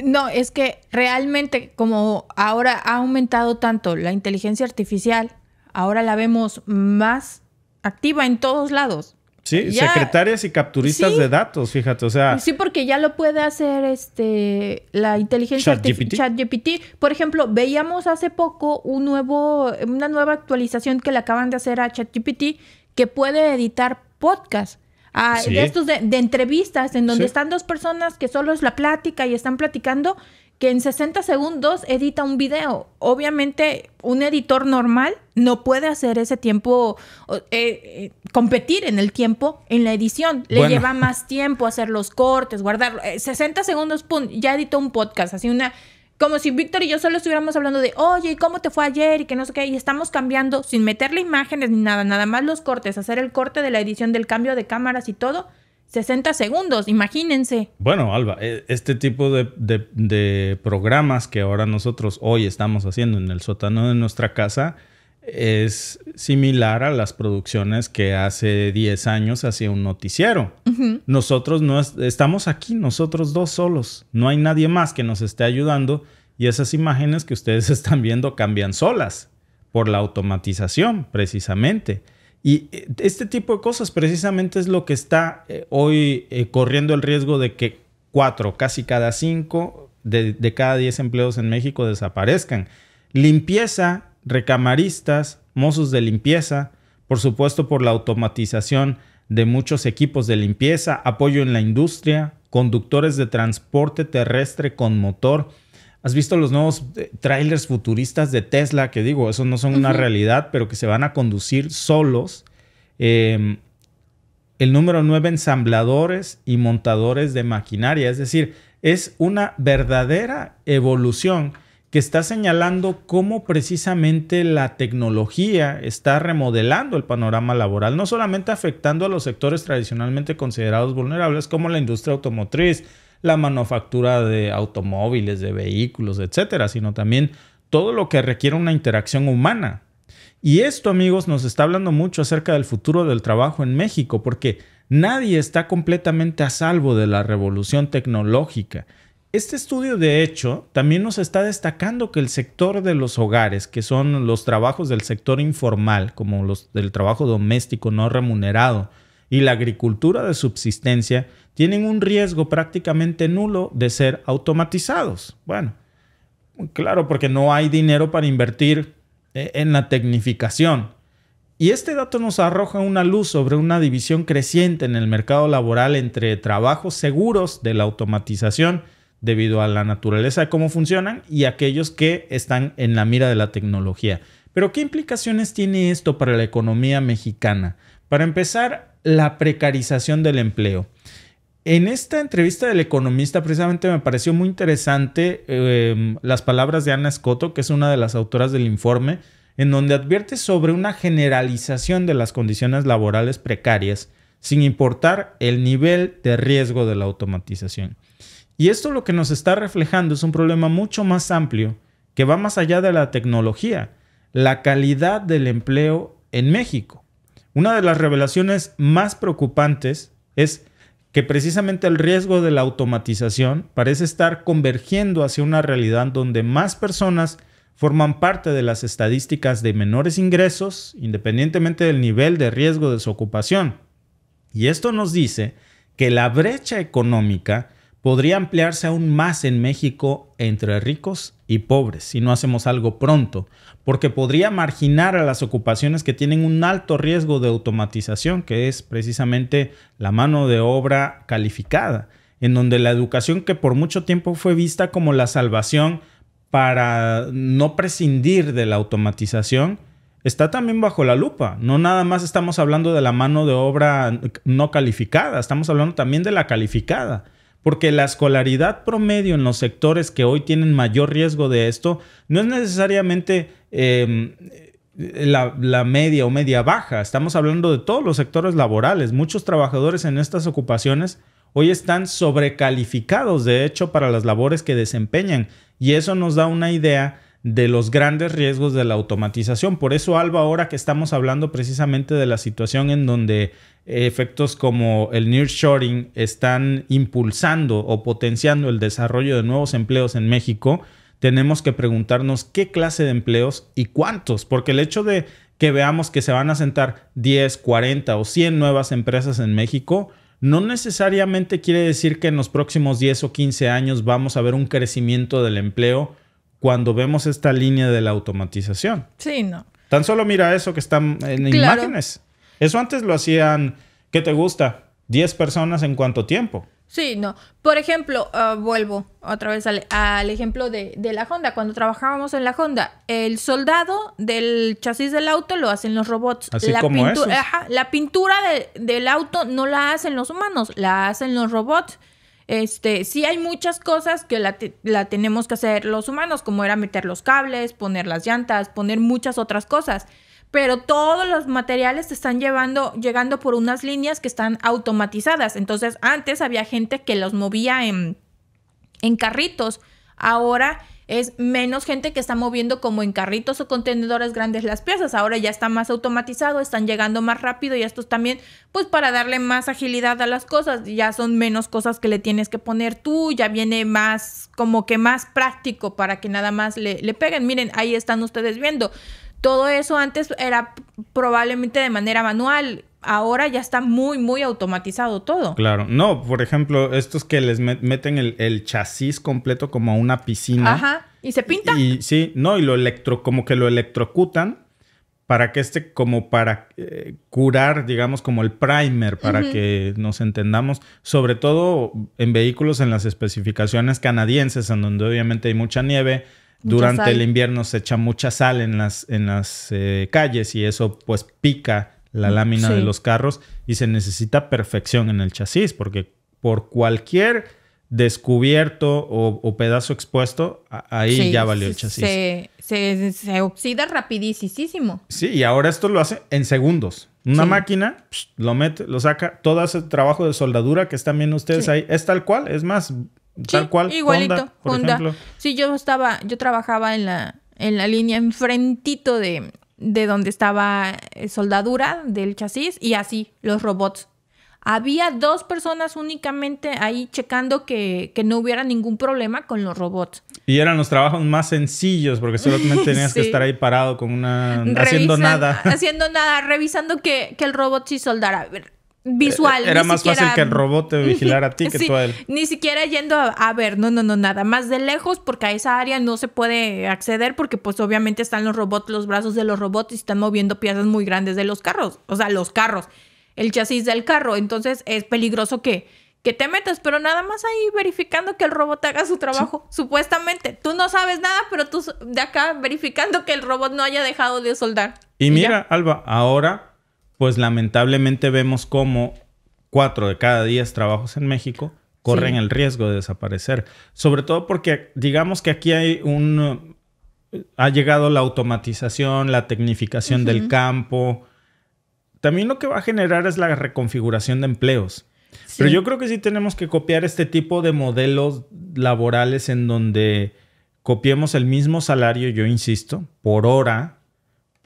No, es que realmente como ahora ha aumentado tanto la inteligencia artificial, ahora la vemos más activa en todos lados. Sí, secretarias y capturistas de datos, fíjate, o sea. Sí, porque ya lo puede hacer este la inteligencia artificial ChatGPT. Por ejemplo, veíamos hace poco una nueva actualización que le acaban de hacer a ChatGPT que puede editar podcast. Ah, De estos de, entrevistas, en donde están dos personas que solo es la plática y están platicando, que en 60 segundos edita un video. Obviamente, un editor normal no puede hacer ese tiempo, eh, eh, competir en el tiempo en la edición. Le lleva más tiempo hacer los cortes, guardarlo. 60 eh, segundos, pum, ya editó un podcast, así una como si Víctor y yo solo estuviéramos hablando de, oye, ¿y cómo te fue ayer? Y que no sé qué. Y estamos cambiando sin meterle imágenes ni nada, nada más los cortes, hacer el corte de la edición del cambio de cámaras y todo. 60 segundos, imagínense. Bueno, Alba, e, este tipo de, de programas que ahora nosotros hoy estamos haciendo en el sótano de nuestra casa, es similar a las producciones que hace 10 años hacía un noticiero. Nosotros no estamos aquí, nosotros dos solos. No hay nadie más que nos esté ayudando y esas imágenes que ustedes (laughs) están viendo cambian solas por la automatización, precisamente. Y eh, este tipo de cosas precisamente es lo que está eh, hoy eh, corriendo el riesgo de que cuatro, casi cada cinco de, de cada diez empleos en México desaparezcan. Limpieza recamaristas, mozos de limpieza, por supuesto por la automatización de muchos equipos de limpieza, apoyo en la industria, conductores de transporte terrestre con motor. ¿Has visto los nuevos eh, trailers futuristas de Tesla? Que digo, eso no son una realidad, pero que se van a conducir solos. Em, el número 9, ensambladores y montadores de maquinaria. Es decir, es una verdadera evolución que está señalando cómo precisamente la tecnología está remodelando el panorama laboral, no solamente afectando a los sectores tradicionalmente considerados vulnerables como la industria automotriz, la manufactura de automóviles, de vehículos, etcétera, sino también todo lo que requiere una interacción humana. Y esto, amigos, nos está hablando mucho acerca del futuro del trabajo en México, porque nadie está completamente a salvo de la revolución tecnológica. Este estudio, de hecho, también nos está destacando que el sector de los hogares, que son los trabajos del sector informal, como los del trabajo doméstico no remunerado y la agricultura de subsistencia, tienen un riesgo prácticamente nulo de ser automatizados. Bueno, claro, porque no hay dinero para invertir eh, en la tecnificación. Y este dato nos arroja una luz sobre una división creciente en el mercado laboral entre trabajos seguros de la automatización debido a la naturaleza de cómo funcionan y aquellos que están en la mira de la tecnología. Pero ¿qué implicaciones tiene esto para la economía mexicana? Para empezar, la precarización del empleo. En esta entrevista del economista precisamente me pareció muy interesante em, las palabras de Ana Escoto, que es una de las autoras del informe, en donde advierte sobre una generalización de las condiciones laborales precarias, sin importar el nivel de riesgo de la automatización. Y esto lo que nos está reflejando es un problema mucho más amplio que va más allá de la tecnología, la calidad del empleo en México. Una de las revelaciones más preocupantes es que precisamente el riesgo de la automatización parece estar convergiendo hacia una realidad donde más personas forman parte de las estadísticas de menores ingresos, independientemente del nivel de riesgo de su ocupación. Y esto nos dice que la brecha económica podría ampliarse aún más en México entre ricos y pobres si no hacemos algo pronto, porque podría marginar a las ocupaciones que tienen un alto riesgo de automatización, que es precisamente la mano de obra calificada, en donde la educación que por mucho tiempo fue vista como la salvación para no prescindir de la automatización, está también bajo la lupa. No nada más estamos hablando de la mano de obra no calificada, estamos hablando también de la calificada porque la escolaridad promedio en los sectores que hoy tienen mayor riesgo de esto no es necesariamente em, eh, la, la, media o media baja, estamos hablando de todos los sectores laborales, muchos trabajadores en estas ocupaciones hoy están sobrecalificados de hecho para las labores que desempeñan y eso nos da una idea de los grandes riesgos de la automatización. Por eso, Alba, ahora que estamos hablando precisamente de la situación en donde efectos como el nearshoring están impulsando o potenciando el desarrollo de nuevos empleos en México, tenemos que preguntarnos qué clase de empleos y cuántos, porque el hecho de que veamos que se van a sentar 10, 40 o 100 nuevas empresas en México, no necesariamente quiere decir que en los próximos 10 o 15 años vamos a ver un crecimiento del empleo cuando vemos esta línea de la automatización. Sí, no. Tan solo mira eso que están en imágenes. Eso antes lo hacían, ¿qué te gusta? 10 personas en cuánto tiempo. Sí, no. Por ejemplo, ah, vuelvo otra vez al, ejemplo de, la Honda. Cuando trabajábamos en la Honda, el soldado del chasis del auto lo hacen los robots. Así la como la pintura del auto no la hacen los humanos, la hacen los robots. Este, sí hay muchas cosas que la, tenemos que hacer los humanos, como era meter los cables, poner las llantas, poner muchas otras cosas. Pero todos los materiales están llevando, llegando por unas líneas que están automatizadas. Entonces, antes había gente que los movía en, en carritos. Ahora es menos gente que está moviendo como en carritos o contenedores grandes las piezas. Ahora ya está más automatizado, están llegando más rápido y esto también, pues para darle más agilidad a las cosas, ya son menos cosas que le tienes que poner tú, ya viene más como que más práctico para que nada más le, le peguen. Miren, ahí están ustedes viendo. Todo eso antes era probablemente de manera manual, ahora ya está muy, muy automatizado todo. Claro. No, por ejemplo, estos que les meten el, chasis completo como a una piscina. Ajá. Y se pinta. Y, sí, no, y lo electro, como que lo electrocutan para que esté como para eh, curar, digamos, como el primer, para que nos entendamos, sobre todo en vehículos en las especificaciones canadienses, en donde obviamente hay mucha nieve. Durante el invierno se echa mucha sal en las, en las eh, calles y eso pues pica la lámina de los carros y se necesita perfección en el chasis porque por cualquier descubierto o, pedazo expuesto, ahí ya valió el chasis. Se, oxida rapidísimo. Sí, y ahora esto lo hace en segundos. Una máquina lo mete, lo saca, todo ese trabajo de soldadura que están viendo ustedes ahí es tal cual, es más, tal cual. Igualito, Honda. Por Ejemplo. Sí, yo estaba, yo trabajaba en la, en la línea enfrentito de, de donde estaba eh, soldadura del chasis y así los robots. Había dos personas únicamente ahí checando que, no hubiera ningún problema con los robots. Y eran los trabajos más sencillos porque solamente (laughs) tenías que estar ahí parado con una... haciendo nada. (laughs) haciendo nada, revisando que, que el robot sí soldara visual. Era más fácil que el robot te vigilara a ti que tú a él. Ni siquiera yendo a, ver, no, no, no, nada más de lejos, porque a esa área no se puede acceder, porque pues obviamente están los robots, los brazos de los robots y están moviendo piezas muy grandes de los carros, o sea, los carros, el chasis del carro. Entonces es peligroso que, que te metas, pero nada más ahí verificando que el robot haga su trabajo, supuestamente. Tú no sabes nada, pero tú de acá verificando que el robot no haya dejado de soldar. Y, mira, Alba, ahora pues lamentablemente vemos cómo cuatro de cada diez trabajos en México corren el riesgo de desaparecer. Sobre todo porque digamos que aquí hay un... Eh, ha llegado la automatización, la tecnificación del campo. También lo que va a generar es la reconfiguración de empleos. Pero yo creo que sí tenemos que copiar este tipo de modelos laborales en donde copiemos el mismo salario, yo insisto, por hora,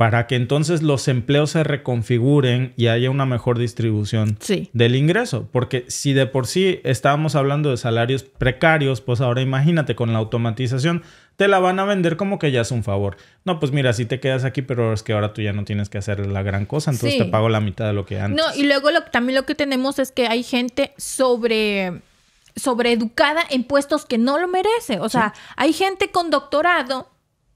para que entonces los empleos se reconfiguren y haya una mejor distribución del ingreso. Porque si de por sí estábamos hablando de salarios precarios, pues ahora imagínate con la automatización, te la van a vender como que ya es un favor. No, pues mira, si te quedas aquí, pero es que ahora tú ya no tienes que hacer la gran cosa, entonces te pago la mitad de lo que antes. No, y luego lo, también lo que tenemos es que hay gente sobre sobreeducada en puestos que no lo merece. O sea, hay gente con doctorado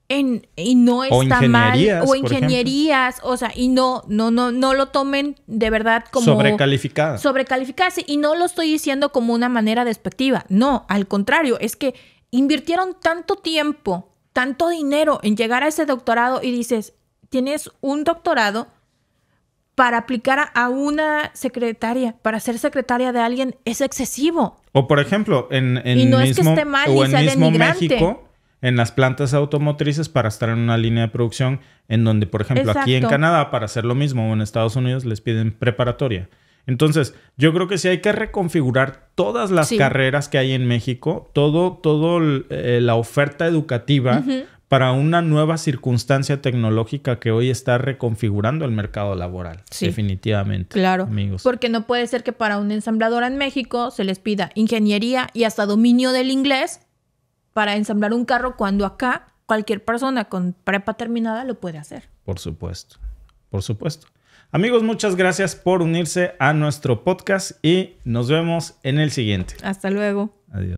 en, y no está mal o ingenierías, o sea, y no no no no lo tomen de verdad como sobrecalificada. Sobrecalificarse y no lo estoy diciendo como una manera despectiva, no, al contrario, es que invirtieron tanto tiempo, tanto dinero en llegar a ese doctorado y dices, tienes un doctorado para aplicar a una secretaria, para ser secretaria de alguien es excesivo. O por ejemplo, en, en y no es que esté mal, y en mismo en las plantas automotrices para estar en una línea de producción en donde, por ejemplo, aquí en Canadá, para hacer lo mismo, o en Estados Unidos, les piden preparatoria. Entonces, yo creo que sí hay que reconfigurar todas las carreras que hay en México, todo, todo eh, la oferta educativa para una nueva circunstancia tecnológica que hoy está reconfigurando el mercado laboral. Sí. Definitivamente. Claro. Amigos. Porque no puede ser que para una ensambladora en México se les pida ingeniería y hasta dominio del inglés para ensamblar un carro cuando acá cualquier persona con prepa terminada lo puede hacer. Por supuesto, por supuesto. Amigos, muchas gracias por unirse a nuestro podcast y nos vemos en el siguiente. Hasta luego. Adiós.